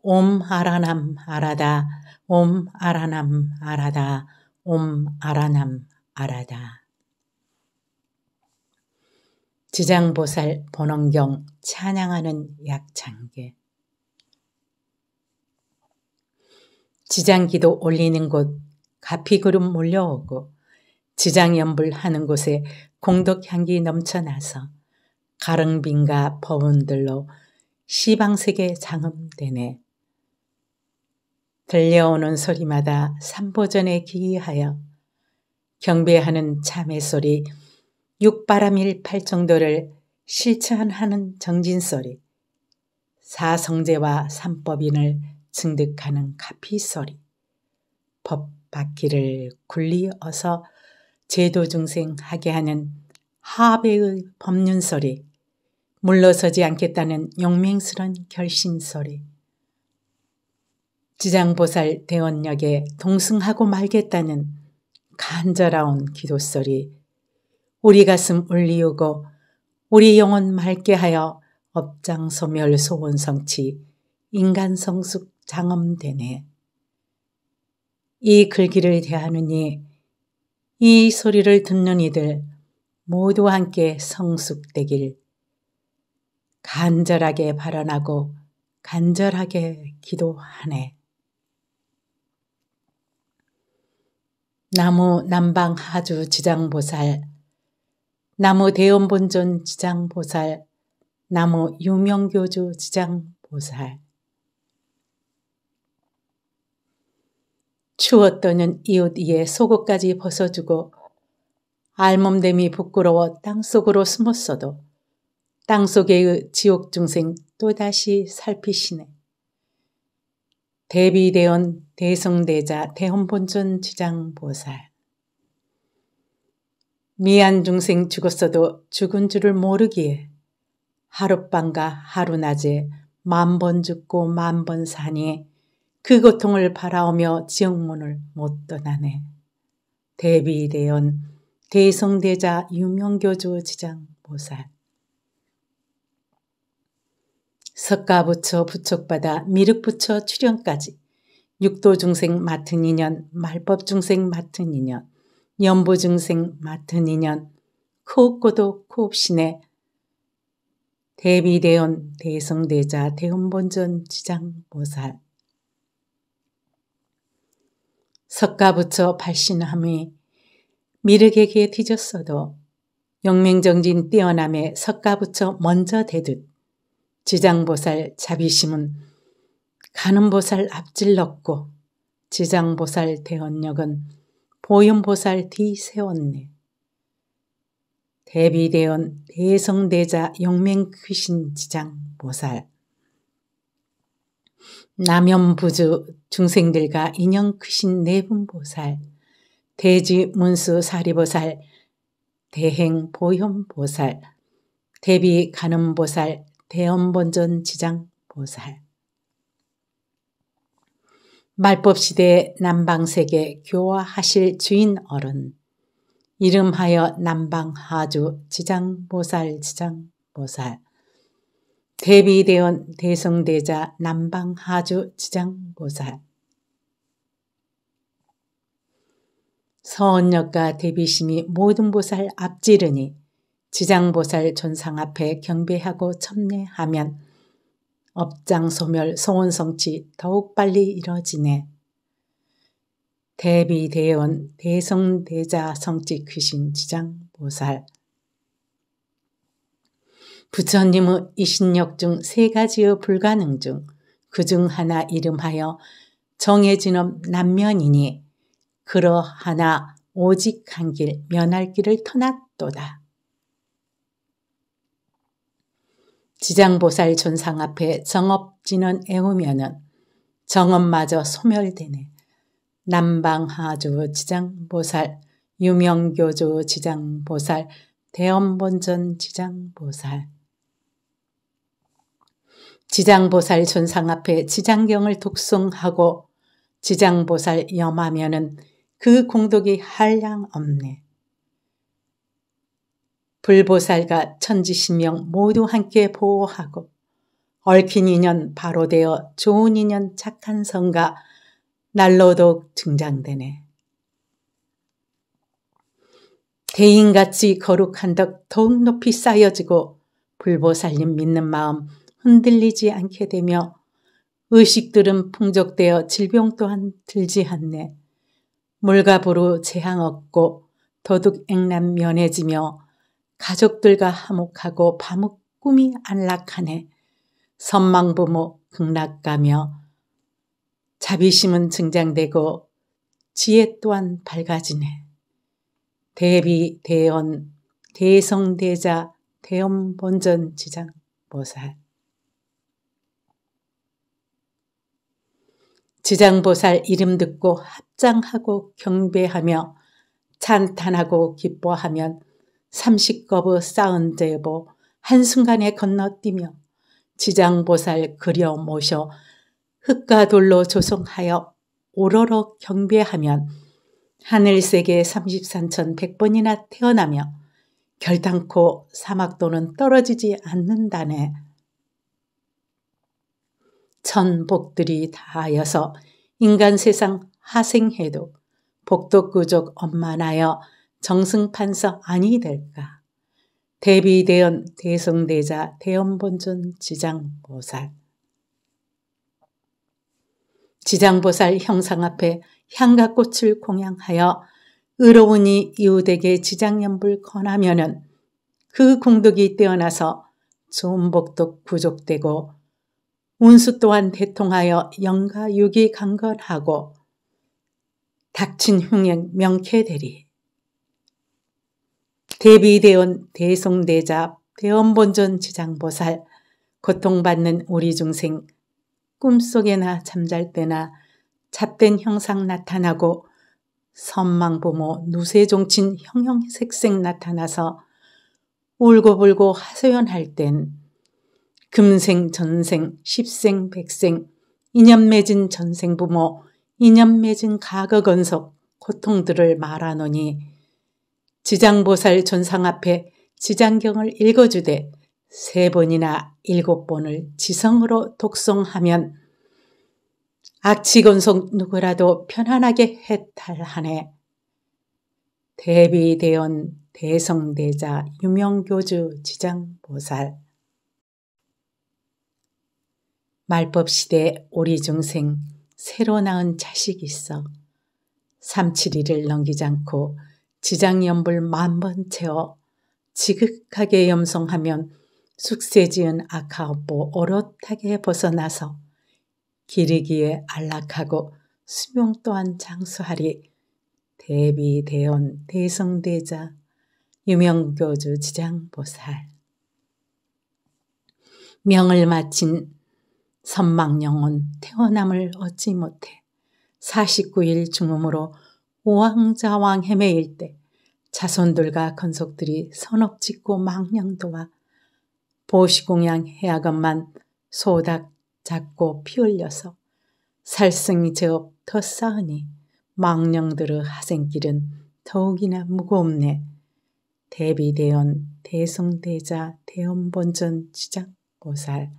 옴 아라남 아라다 옴 아라남 아라다 옴 아라남 아라다 지장보살 본원경 찬양하는 약창계 지장기도 올리는 곳 가피구름 몰려오고 지장연불하는 곳에 공덕향기 넘쳐나서 가릉빈과 버운들로 시방세계 장음되네. 들려오는 소리마다 삼보전에 기이하여 경배하는 참의 소리, 육바람일팔 정도를 실천하는 정진 소리, 사성제와 삼법인을 증득하는 가피 소리, 법 바퀴를 굴리어서 제도 중생하게 하는 하배의 법륜 소리, 물러서지 않겠다는 용맹스런 결심 소리, 지장보살 대원역에 동승하고 말겠다는 간절한 기도소리, 우리 가슴 울리우고 우리 영혼 맑게 하여 업장소멸 소원성취 인간성숙 장엄되네. 이 글귀를 대하느니 이 소리를 듣는 이들 모두 함께 성숙되길 간절하게 발언하고 간절하게 기도하네. 나무 남방 하주 지장보살, 나무 대원본전 지장보살, 나무 유명교주 지장보살, 추웠더는 이웃 이에 속옷까지 벗어주고 알몸됨이 부끄러워 땅속으로 숨었어도 땅속의 지옥 중생 또다시 살피시네. 대비대원 대성대자 대헌본전 지장보살 미안 중생 죽었어도 죽은 줄을 모르기에 하룻밤과 하루낮에 만 번 죽고 만 번 사니 그 고통을 바라오며 지옥문을 못 떠나네. 대비대연 대성대자 유명교주 지장 보살 석가부처 부촉받아 미륵부처 출현까지 육도중생 맡은 인연, 말법중생 맡은 인연, 연보중생 맡은 인연, 코옵고도 코옵신에 대비대원 대성대자 대원본전 지장보살 석가부처 발신함이 미륵에게 뒤졌어도 영맹정진 뛰어남에 석가부처 먼저 대듯 지장보살 자비심은 가늠보살 앞질렀고 지장보살 대언력은 보현보살 뒤세웠네. 대비대언 대성대자 영맹귀신지장보살 남연부주 중생들과 인형 크신 네분보살 대지문수 사리보살, 대행보현보살, 대비가늠보살, 대언본전 지장보살. 말법시대 남방세계 교화하실 주인 어른, 이름하여 남방하주 지장보살 지장보살, 대비대원 대성대자 남방하주 지장보살 서원역과 대비심이 모든 보살 앞지르니 지장보살 존상 앞에 경배하고 첨례하면 업장소멸 소원성취 더욱 빨리 이뤄지네. 대비대원 대성대자 성취 귀신 지장보살 부처님의 이신력 중 세 가지의 불가능 중 그 중 하나 이름하여 정해진엄 난면이니 그러하나 오직 한 길 면할 길을 터놨도다 지장보살 존상 앞에 정업진언 애우면은 정업마저 소멸되네. 남방하주 지장보살, 유명교주 지장보살, 대원본전 지장보살. 지장보살 존상 앞에 지장경을 독송하고 지장보살 염하면은 그 공덕이 한량 없네. 불보살과 천지신명 모두 함께 보호하고 얽힌 인연 바로 되어 좋은 인연 착한 성가 날로도 등장되네. 대인같이 거룩한 덕 더욱 높이 쌓여지고 불보살님 믿는 마음 흔들리지 않게 되며 의식들은 풍족되어 질병 또한 들지 않네. 물가보로 재앙 없고 도둑 액란 면해지며 가족들과 화목하고 밤묵 꿈이 안락하네. 선망부모 극락가며 자비심은 증장되고 지혜 또한 밝아지네. 대비 대언 대성대자 대언본전 지장 보살 지장보살 이름 듣고 합장하고 경배하며 찬탄하고 기뻐하면 삼십겁의 쌓은 제보 한순간에 건너뛰며 지장보살 그려 모셔 흙과 돌로 조성하여 오로로 경배하면 하늘세계 33천 100번이나 태어나며 결단코 사막도는 떨어지지 않는다네. 천복들이 다하여서 인간 세상 하생해도 복덕구족 엄만하여 정승판서 아니 될까. 대비대연 대성대자 대연본존 지장보살 지장보살 형상 앞에 향과 꽃을 공양하여 의로우니 이웃에게 지장연불 권하면은그 공덕이 떼어나서 좋은 복덕 부족되고 운수 또한 대통하여 영가 육이 강건하고 닥친 흉행 명쾌되리. 대비대원 대송대자 대원본전 지장보살 고통받는 우리 중생 꿈속에나 잠잘 때나 잡된 형상 나타나고 선망부모 누세종친 형형색색 나타나서 울고불고 하소연할 땐 금생, 전생, 십생, 백생, 인연 맺은 전생 부모, 인연 맺은 가거건석, 고통들을 말하노니 지장보살 전상 앞에 지장경을 읽어주되 세 번이나 일곱 번을 지성으로 독송하면 악취건석 누구라도 편안하게 해탈하네. 대비대원 대성대자 유명교주 지장보살 말법시대 오리중생 새로 낳은 자식이 있어 삼칠일을 넘기지 않고 지장염불 만 번 채워 지극하게 염성하면 숙세지은 아카오보 오롯하게 벗어나서 기르기에 안락하고 수명 또한 장수하리 대비대원 대성대자 유명교주 지장보살 명을 마친 선망령은 태어남을 얻지 못해 49일 중음으로 오왕자왕 헤매일 때 자손들과 건속들이 선업짓고 망령도와 보시공양 해악엄만 소닥 잡고 피 흘려서 살승이 제업 더 싸으니 망령들의 하생길은 더욱이나 무겁네 대비대언 대성대자 대원본전 지장 보살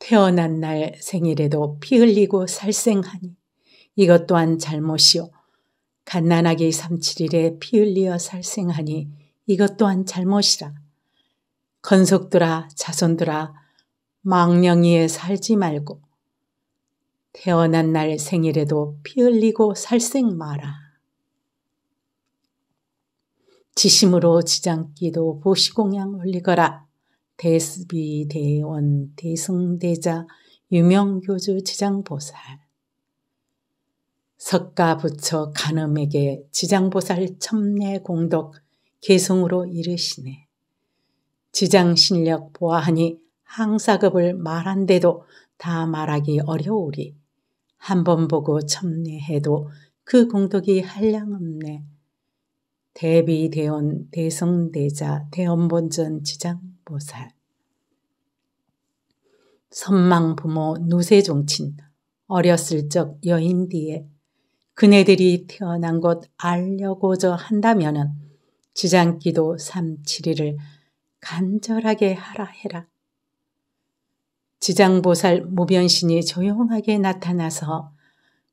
태어난 날 생일에도 피 흘리고 살생하니 이것 또한 잘못이요. 갓난아기 삼칠일에 피 흘리어 살생하니 이것 또한 잘못이라. 건속들아 자손들아 망령이에 살지 말고 태어난 날 생일에도 피 흘리고 살생 마라. 지심으로 지장기도 보시공양 올리거라. 대스비 대원 대승대자 유명교주 지장보살 석가 부처 간음에게 지장보살 첨례 공덕 계승으로 이르시네. 지장 실력 보아하니 항사급을 말한데도 다 말하기 어려우리. 한 번 보고 첨례해도 그 공덕이 한량없네. 대비대원 대성대자 대원본전 지장 보살. 선망 부모 누세종친 어렸을 적 여인 뒤에 그네들이 태어난 곳 알려고저 한다면은 주장기도 371을 간절하게 하라 해라. 지장보살 무변신이 조용하게 나타나서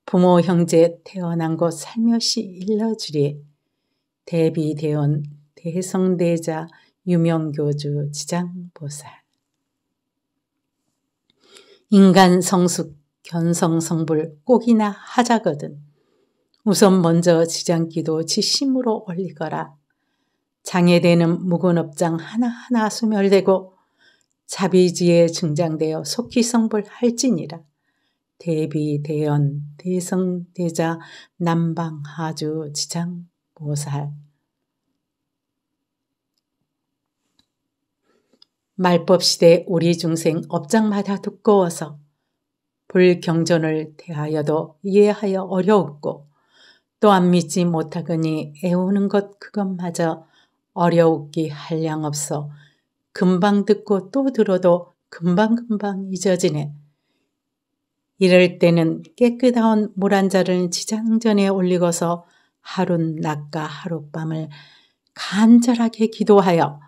부모 형제 태어난 곳 살며시 일러주리 대비대원 대성대자 유명교주 지장보살 인간 성숙 견성 성불 꼭이나 하자거든 우선 먼저 지장기도 지심으로 올리거라 장애되는 묵은 업장 하나하나 소멸되고 자비지에 증장되어 속히 성불할지니라 대비 대연 대성 대자 남방하주 지장보살 말법시대 우리 중생 업장마다 두꺼워서 불경전을 대하여도 이해하여 어려웠고 또한 믿지 못하거니 애우는 것 그것마저 어려우기 한량 없어 금방 듣고 또 들어도 금방금방 잊어지네. 이럴 때는 깨끗한 물한 잔을 지장전에 올리고서 하룻 낮과 하룻밤을 간절하게 기도하여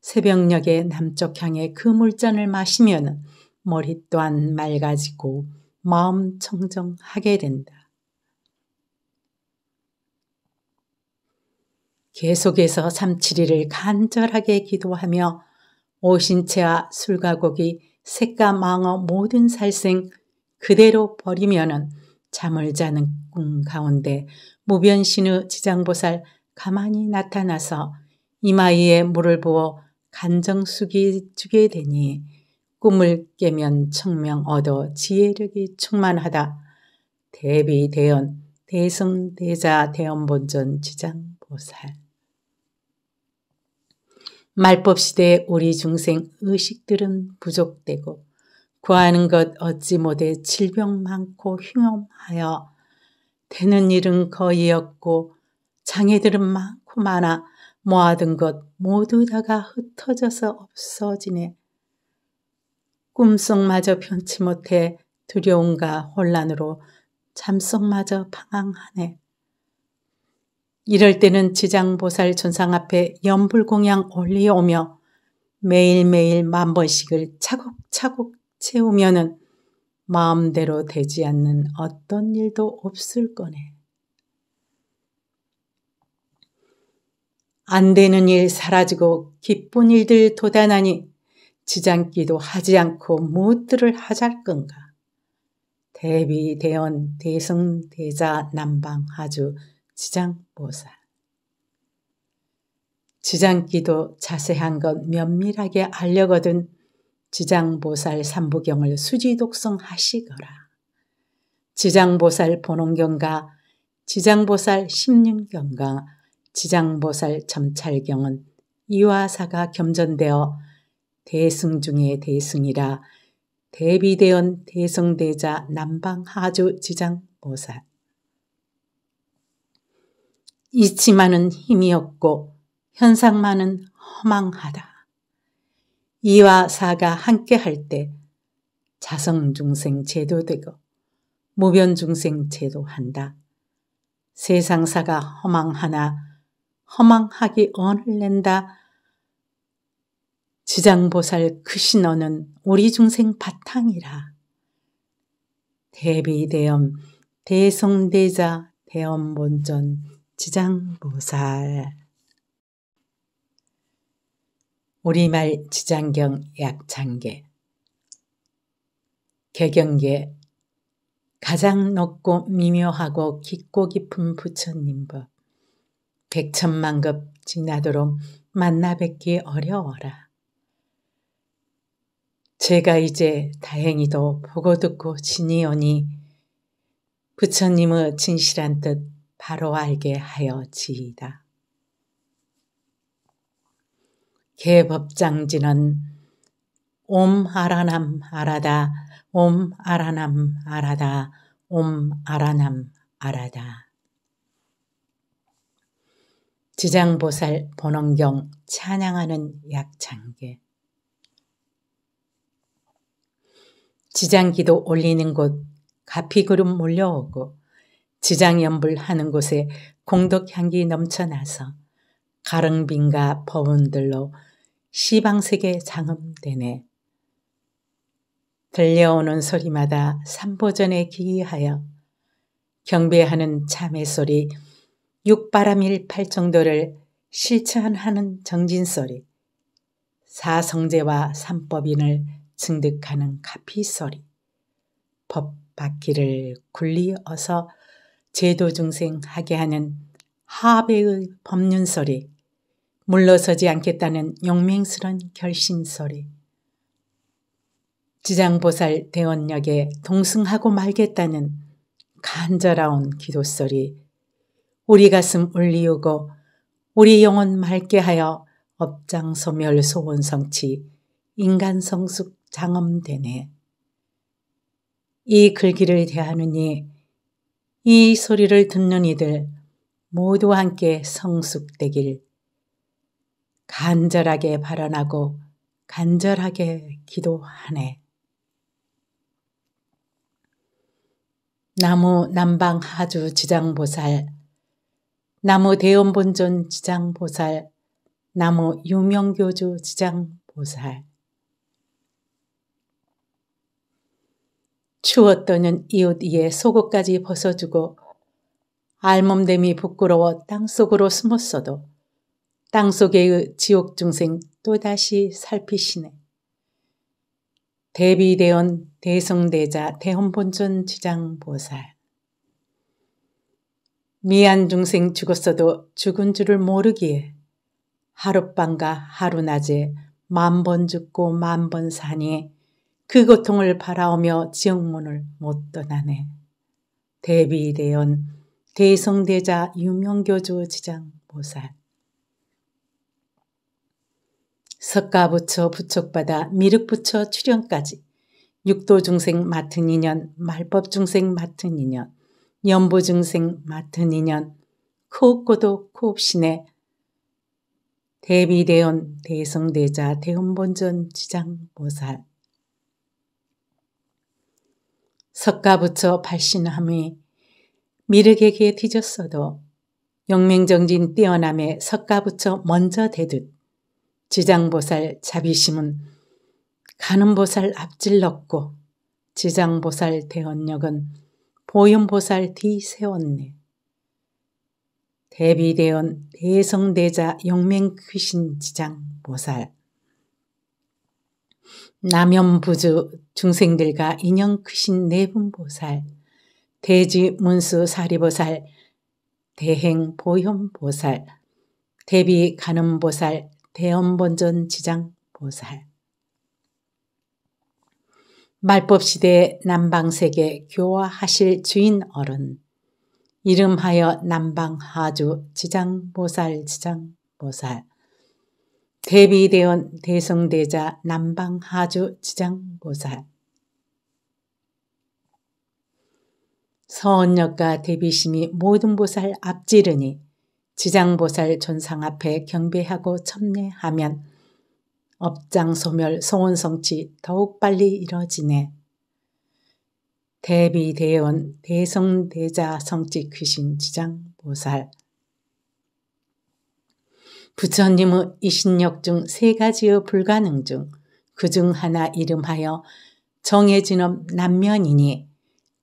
새벽녘에 남쪽 향의 그 물잔을 마시면 머리 또한 맑아지고 마음 청정하게 된다. 계속해서 삼칠이를 간절하게 기도하며 오신채와 아 술가곡이 색과 망어 모든 살생 그대로 버리면은 잠을 자는 꿈 가운데 무변신의 지장보살 가만히 나타나서 이마에 물을 부어 간정숙이 주게 되니 꿈을 깨면 청명 얻어 지혜력이 충만하다. 대비 대연 대승 대자 대연본전 지장 보살 말법 시대 우리 중생 의식들은 부족되고 구하는 것 얻지 못해 질병 많고 흉험하여 되는 일은 거의 없고 장애들은 많고 많아 모아둔 것 모두 다가 흩어져서 없어지네. 꿈속마저 편치 못해 두려움과 혼란으로 잠속마저 방황하네. 이럴 때는 지장보살 존상 앞에 연불공양 올리오며 매일매일 만 번씩을 차곡차곡 채우면은 마음대로 되지 않는 어떤 일도 없을 거네. 안 되는 일 사라지고 기쁜 일들 도단하니 지장기도 하지 않고 무엇들을 하잘건가. 대비, 대원, 대승 대자, 남방, 하주, 지장보살. 지장기도 자세한 것 면밀하게 알려거든 지장보살 삼부경을 수지독성하시거라. 지장보살 본원경과 지장보살 십륜경과 지장보살 점찰경은 이와 사가 겸전되어 대승 중의 대승이라 대비대원 대성대자 남방하주 지장보살. 이치만은 힘이 없고 현상만은 허망하다. 이와 사가 함께 할 때 자성중생 제도되고 무변중생 제도한다. 세상사가 허망하나 허망하기 언을 낸다. 지장보살 크신 어는 우리 중생 바탕이라. 대비대엄, 대성대자, 대엄본전, 지장보살. 우리말 지장경 약창계 개경계 가장 높고 미묘하고 깊고 깊은 부처님 법 백천만급 지나도록 만나 뵙기 어려워라. 제가 이제 다행히도 보고 듣고 지니오니 부처님의 진실한 뜻 바로 알게 하여 지이다. 개법장지는 옴 아라남 아라다 옴 아라남 아라다 옴 아라남 아라다 지장보살 본원경 찬양하는 약장계 지장기도 올리는 곳 가피구름 몰려오고 지장연불 하는 곳에 공덕향기 넘쳐나서 가릉빈과 버운들로 시방세계 장음되네. 들려오는 소리마다 삼보전에 기이하여 경배하는 참의 소리 육바람일팔 정도를 실천하는 정진소리, 사성제와 삼법인을 증득하는 카피소리, 법 바퀴를 굴리어서 제도 중생하게 하는 하배의 법륜 소리, 물러서지 않겠다는 용맹스런 결심 소리, 지장보살 대원역에 동승하고 말겠다는 간절한 기도 소리, 우리 가슴 울리우고 우리 영혼 맑게 하여 업장소멸 소원성취 인간성숙 장엄되네. 이 글귀를 대하느니 이 소리를 듣는 이들 모두 함께 성숙되길 간절하게 발언하고 간절하게 기도하네. 나무 남방 하주 지장보살 나무 대원본존 지장보살, 나무 유명교주 지장보살. 추웠더는 이웃 이에 속옷까지 벗어주고 알몸됨이 부끄러워 땅속으로 숨었어도 땅속의 지옥 중생 또다시 살피시네. 대비대원 대성대자 대원본존 지장보살 미안 중생 죽었어도 죽은 줄을 모르기에 하룻밤과 하루낮에 만 번 죽고 만 번 사니 그 고통을 바라오며 지옥문을 못 떠나네. 대비대연 대성대자 유명교주 지장 보살 석가부처 부촉받아 미륵부처 출현까지 육도중생 맡은 인연 말법중생 맡은 인연 연보증생 맡은 인연 코웃고도코웃시네 대비대원 대성대자 대원본전 지장보살 석가부처 발신함이 미륵에게 뒤졌어도 영맹정진 뛰어남에 석가부처 먼저 되듯 지장보살 자비심은 가는보살 앞질렀고 지장보살 대원력은 보현보살 뒤세웠네. 대비대원 대성대자 영맹귀신 지장 보살 남염부주 중생들과 인형귀신 내분보살 대지문수 사리보살 대행보현보살 대비가늠보살 대원본전 지장보살 말법시대 남방세계 교화하실 주인 어른 이름하여 남방하주 지장보살 지장보살 대비대원 대성대자 남방하주 지장보살 서원역과 대비심이 모든 보살 앞지르니 지장보살 존상 앞에 경배하고 첨례하면 업장 소멸 성원 성취 더욱 빨리 이뤄지네. 대비 대원 대성 대자 성직 귀신 지장 보살 부처님의 이신력 중 세 가지의 불가능 중 그 중 하나 이름하여 정해진업 난면이니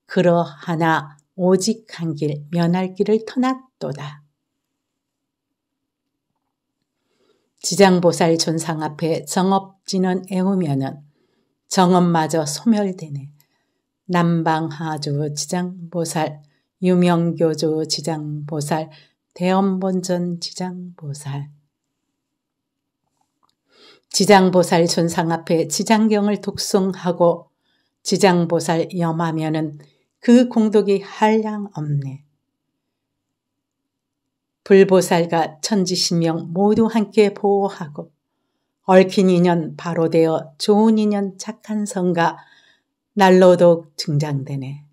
그러하나 오직 한 길 면할 길을 터놨도다 지장보살 존상 앞에 정업진원 애우면은 정업마저 소멸되네. 남방하주 지장보살, 유명교주 지장보살, 대원본전 지장보살. 지장보살 존상 앞에 지장경을 독송하고 지장보살 염하면은 그 공덕이 한량 없네. 불보살과 천지신명 모두 함께 보호하고 얽힌 인연 바로 되어 좋은 인연 착한 성가 날로도등장되네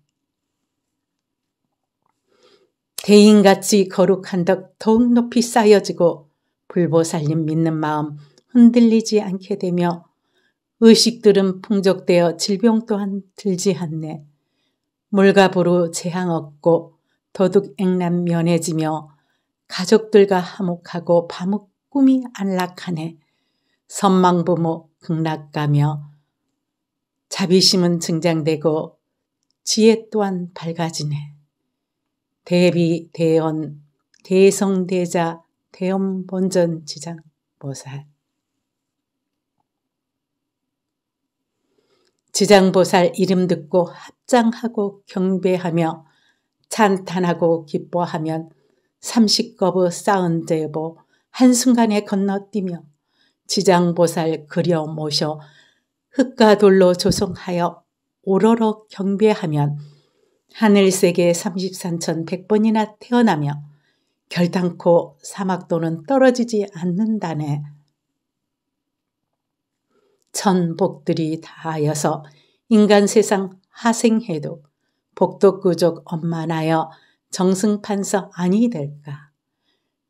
대인같이 거룩한 덕 더욱 높이 쌓여지고 불보살님 믿는 마음 흔들리지 않게 되며 의식들은 풍족되어 질병 또한 들지 않네. 물과 부로 재앙 없고 도둑 액란 면해지며 가족들과 화목하고 밤꿈이 안락하네. 선망부모 극락가며 자비심은 증장되고 지혜 또한 밝아지네. 대비 대언 대성대자 대엄본전 지장 보살 지장보살 이름 듣고 합장하고 경배하며 찬탄하고 기뻐하면 삼십거부 쌓은 대보 한순간에 건너뛰며 지장보살 그려 모셔 흙과 돌로 조성하여 오로로 경배하면 하늘세계 33천 100번이나 태어나며 결단코 사막도는 떨어지지 않는다네. 천복들이 다하여서 인간 세상 하생해도 복도 구족 엄만하여 정승판서 아니 될까?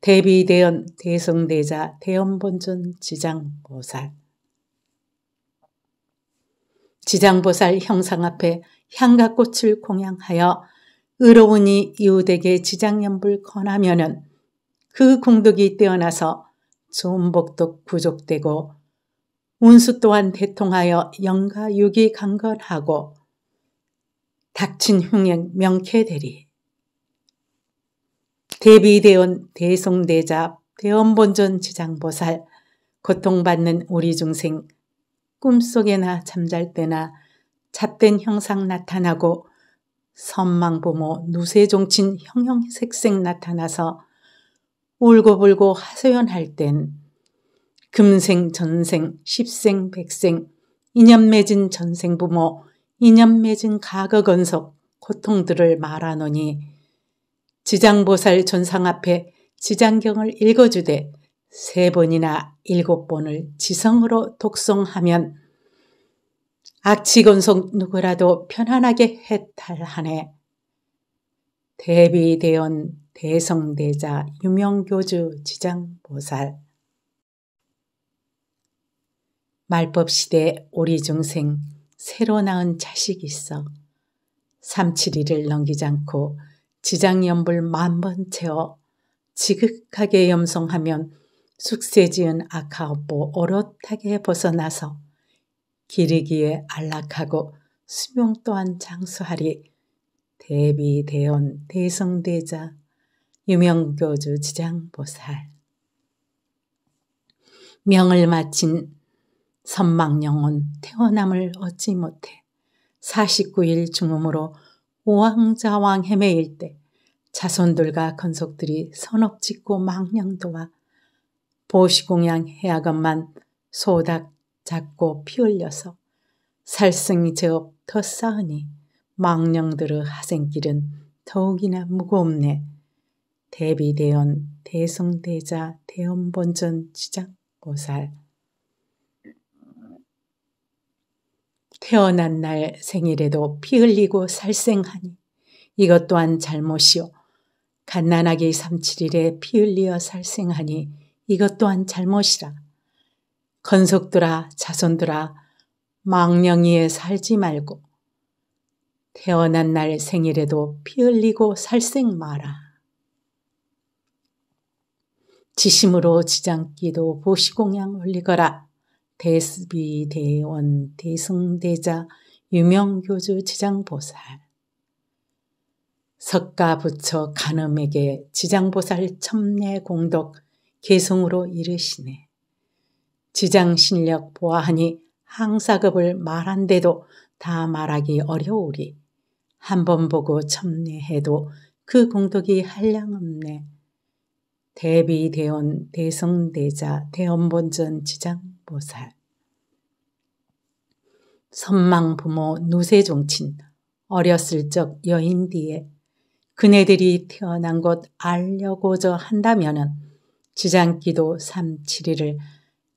대비대연 대성대자 대연본존 지장보살 지장보살 형상 앞에 향각꽃을 공양하여 의로우니 이웃에게 지장연불 권하면은그 공덕이 떼어나서 존복도 구족되고 운수 또한 대통하여 영가육이 강건하고 닥친 흉행 명쾌되리. 대비대원 대성대자 대원본전 지장보살 고통받는 우리 중생 꿈속에나 잠잘 때나 잣된 형상 나타나고 선망부모 누세종친 형형색색 나타나서 울고불고 하소연할 땐 금생 전생 십생 백생 이념 맺은 전생 부모 이념 맺은 가거건석 고통들을 말하노니 지장보살 전상 앞에 지장경을 읽어주되 세 번이나 일곱 번을 지성으로 독송하면 악취건성 누구라도 편안하게 해탈하네. 대비대언 대성대자 유명교주 지장보살 말법시대 우리중생 새로 낳은 자식이 있어 삼칠일을 넘기지 않고 지장염불 만번 채워 지극하게 염송하면 숙세지은 아카오보 오롯하게 벗어나서 기르기에 안락하고 수명 또한 장수하리 대비대원 대성대자 유명교주 지장보살 명을 마친 선망영혼 태어남을 얻지 못해 49일 중음으로 오왕좌왕 헤매일 때 자손들과 건속들이 선업짓고 망령도와 보시공양 해악엄만 소닥 잡고 피 흘려서 살승이 제업 더 쌓으니 망령들의 하생길은 더욱이나 무거움네 대비대연 대성대자 대연본전 지장 보살 태어난 날 생일에도 피 흘리고 살생하니 이것 또한 잘못이요. 갓난아기 3 7일에피 흘리어 살생하니 이것 또한 잘못이라. 건속들아 자손들아 망령이에 살지 말고 태어난 날 생일에도 피 흘리고 살생 마라. 지심으로 지장기도 보시공양 올리거라. 대스비 대원 대승대자 유명교주 지장보살 석가 부처 간음에게 지장보살 첨례 공덕 계승으로 이르시네. 지장신력 보아하니 항사급을 말한데도 다 말하기 어려우리. 한 번 보고 첨례해도 그 공덕이 한량없네. 대비대원 대승대자 대원본전 지장 보살. 선망 부모 누세종친 어렸을 적 여인 뒤에 그네들이 태어난 곳 알려고저 한다면은 지장기도 371을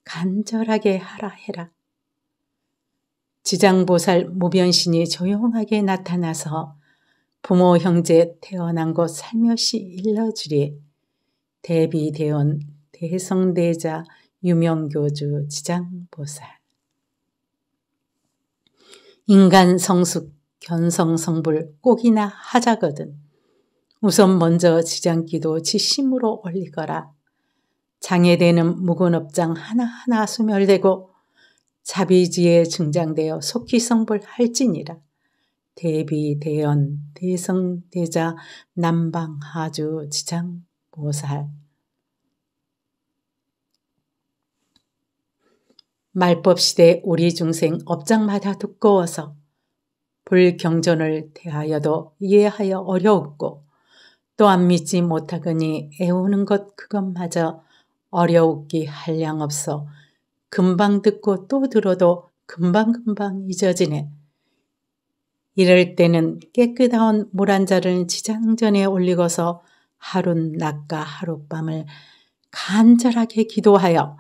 간절하게 하라 해라. 지장보살 무변신이 조용하게 나타나서 부모 형제 태어난 곳 살며시 일러주리 대비대원 대성대자 유명교주 지장보살 인간 성숙 견성 성불 꼭이나 하자거든 우선 먼저 지장기도 지심으로 올리거라 장애되는 무근업장 하나하나 소멸되고 자비지에 증장되어 속히 성불 할지니라 대비 대연 대성 대자 남방하주 지장보살 말법 시대 우리 중생 업장마다 두꺼워서 불경전을 대하여도 이해하여 어려웠고 또한 믿지 못하거니 애우는 것 그것마저 어려우기 한량 없어 금방 듣고 또 들어도 금방금방 잊어지네. 이럴 때는 깨끗한 물한 잔을 지장전에 올리고서 하룻 낮과 하룻밤을 간절하게 기도하여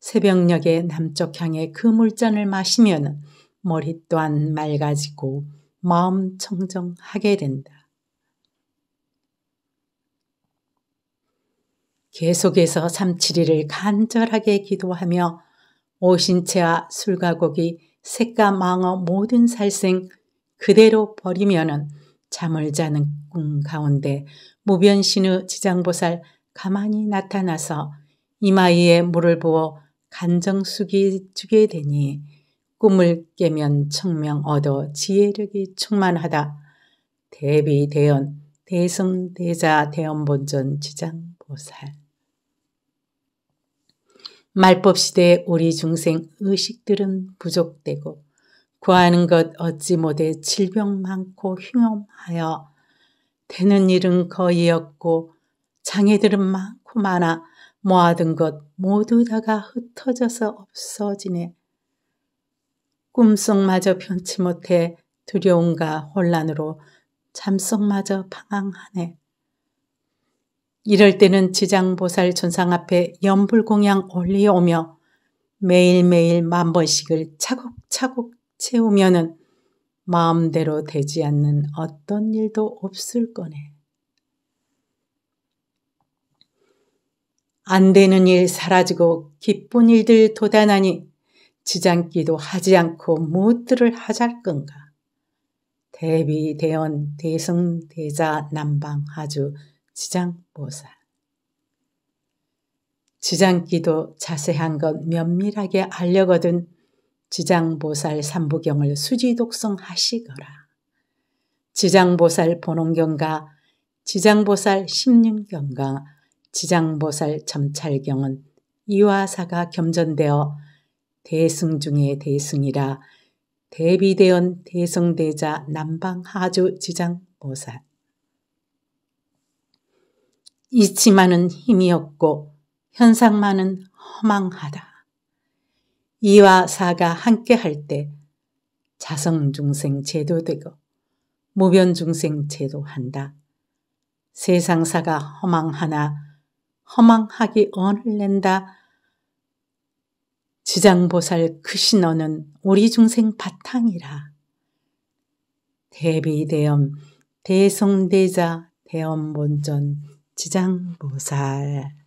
새벽녘에 남쪽 향의 그 물잔을 마시면 머리 또한 맑아지고 마음 청정하게 된다. 계속해서 삼칠일을 간절하게 기도하며 오신채와 아 술가곡이 색과 망어 모든 살생 그대로 버리면은 잠을 자는 꿈 가운데 무변신의 지장보살 가만히 나타나서 이마에 물을 부어 간정숙이 주게 되니 꿈을 깨면 청명 얻어 지혜력이 충만하다. 대비 대연 대승 대자 대연본전 지장 보살 말법 시대 우리 중생 의식들은 부족되고 구하는 것 얻지 못해 질병 많고 흉험하여 되는 일은 거의 없고 장애들은 많고 많아 모아둔 것 모두 다가 흩어져서 없어지네. 꿈속마저 편치 못해 두려움과 혼란으로 잠속마저 방황하네. 이럴 때는 지장보살 존상 앞에 연불공양 올리오며 매일매일 만 번씩을 차곡차곡 채우면은 마음대로 되지 않는 어떤 일도 없을 거네. 안 되는 일 사라지고 기쁜 일들 도단하니 지장기도 하지 않고 무엇들을 하잘건가. 대비, 대원 대승, 대자, 남방, 하주, 지장, 보살. 지장기도 자세한 것 면밀하게 알려거든 지장보살 삼부경을 수지독성 하시거라. 지장보살 본원경과 지장보살 십륜경과 지장보살 점찰경은 이와 사가 겸전되어 대승 중의 대승이라 대비대원 대승대자 남방하주 지장보살 이치만은 힘이 없고 현상만은 허망하다. 이와 사가 함께 할때 자성중생 제도되고 무변중생 제도한다. 세상사가 허망하나 허망하기 언을 낸다. 지장보살 그신어는 우리 중생 바탕이라. 대비대엄, 대성대자, 대엄본전, 지장보살.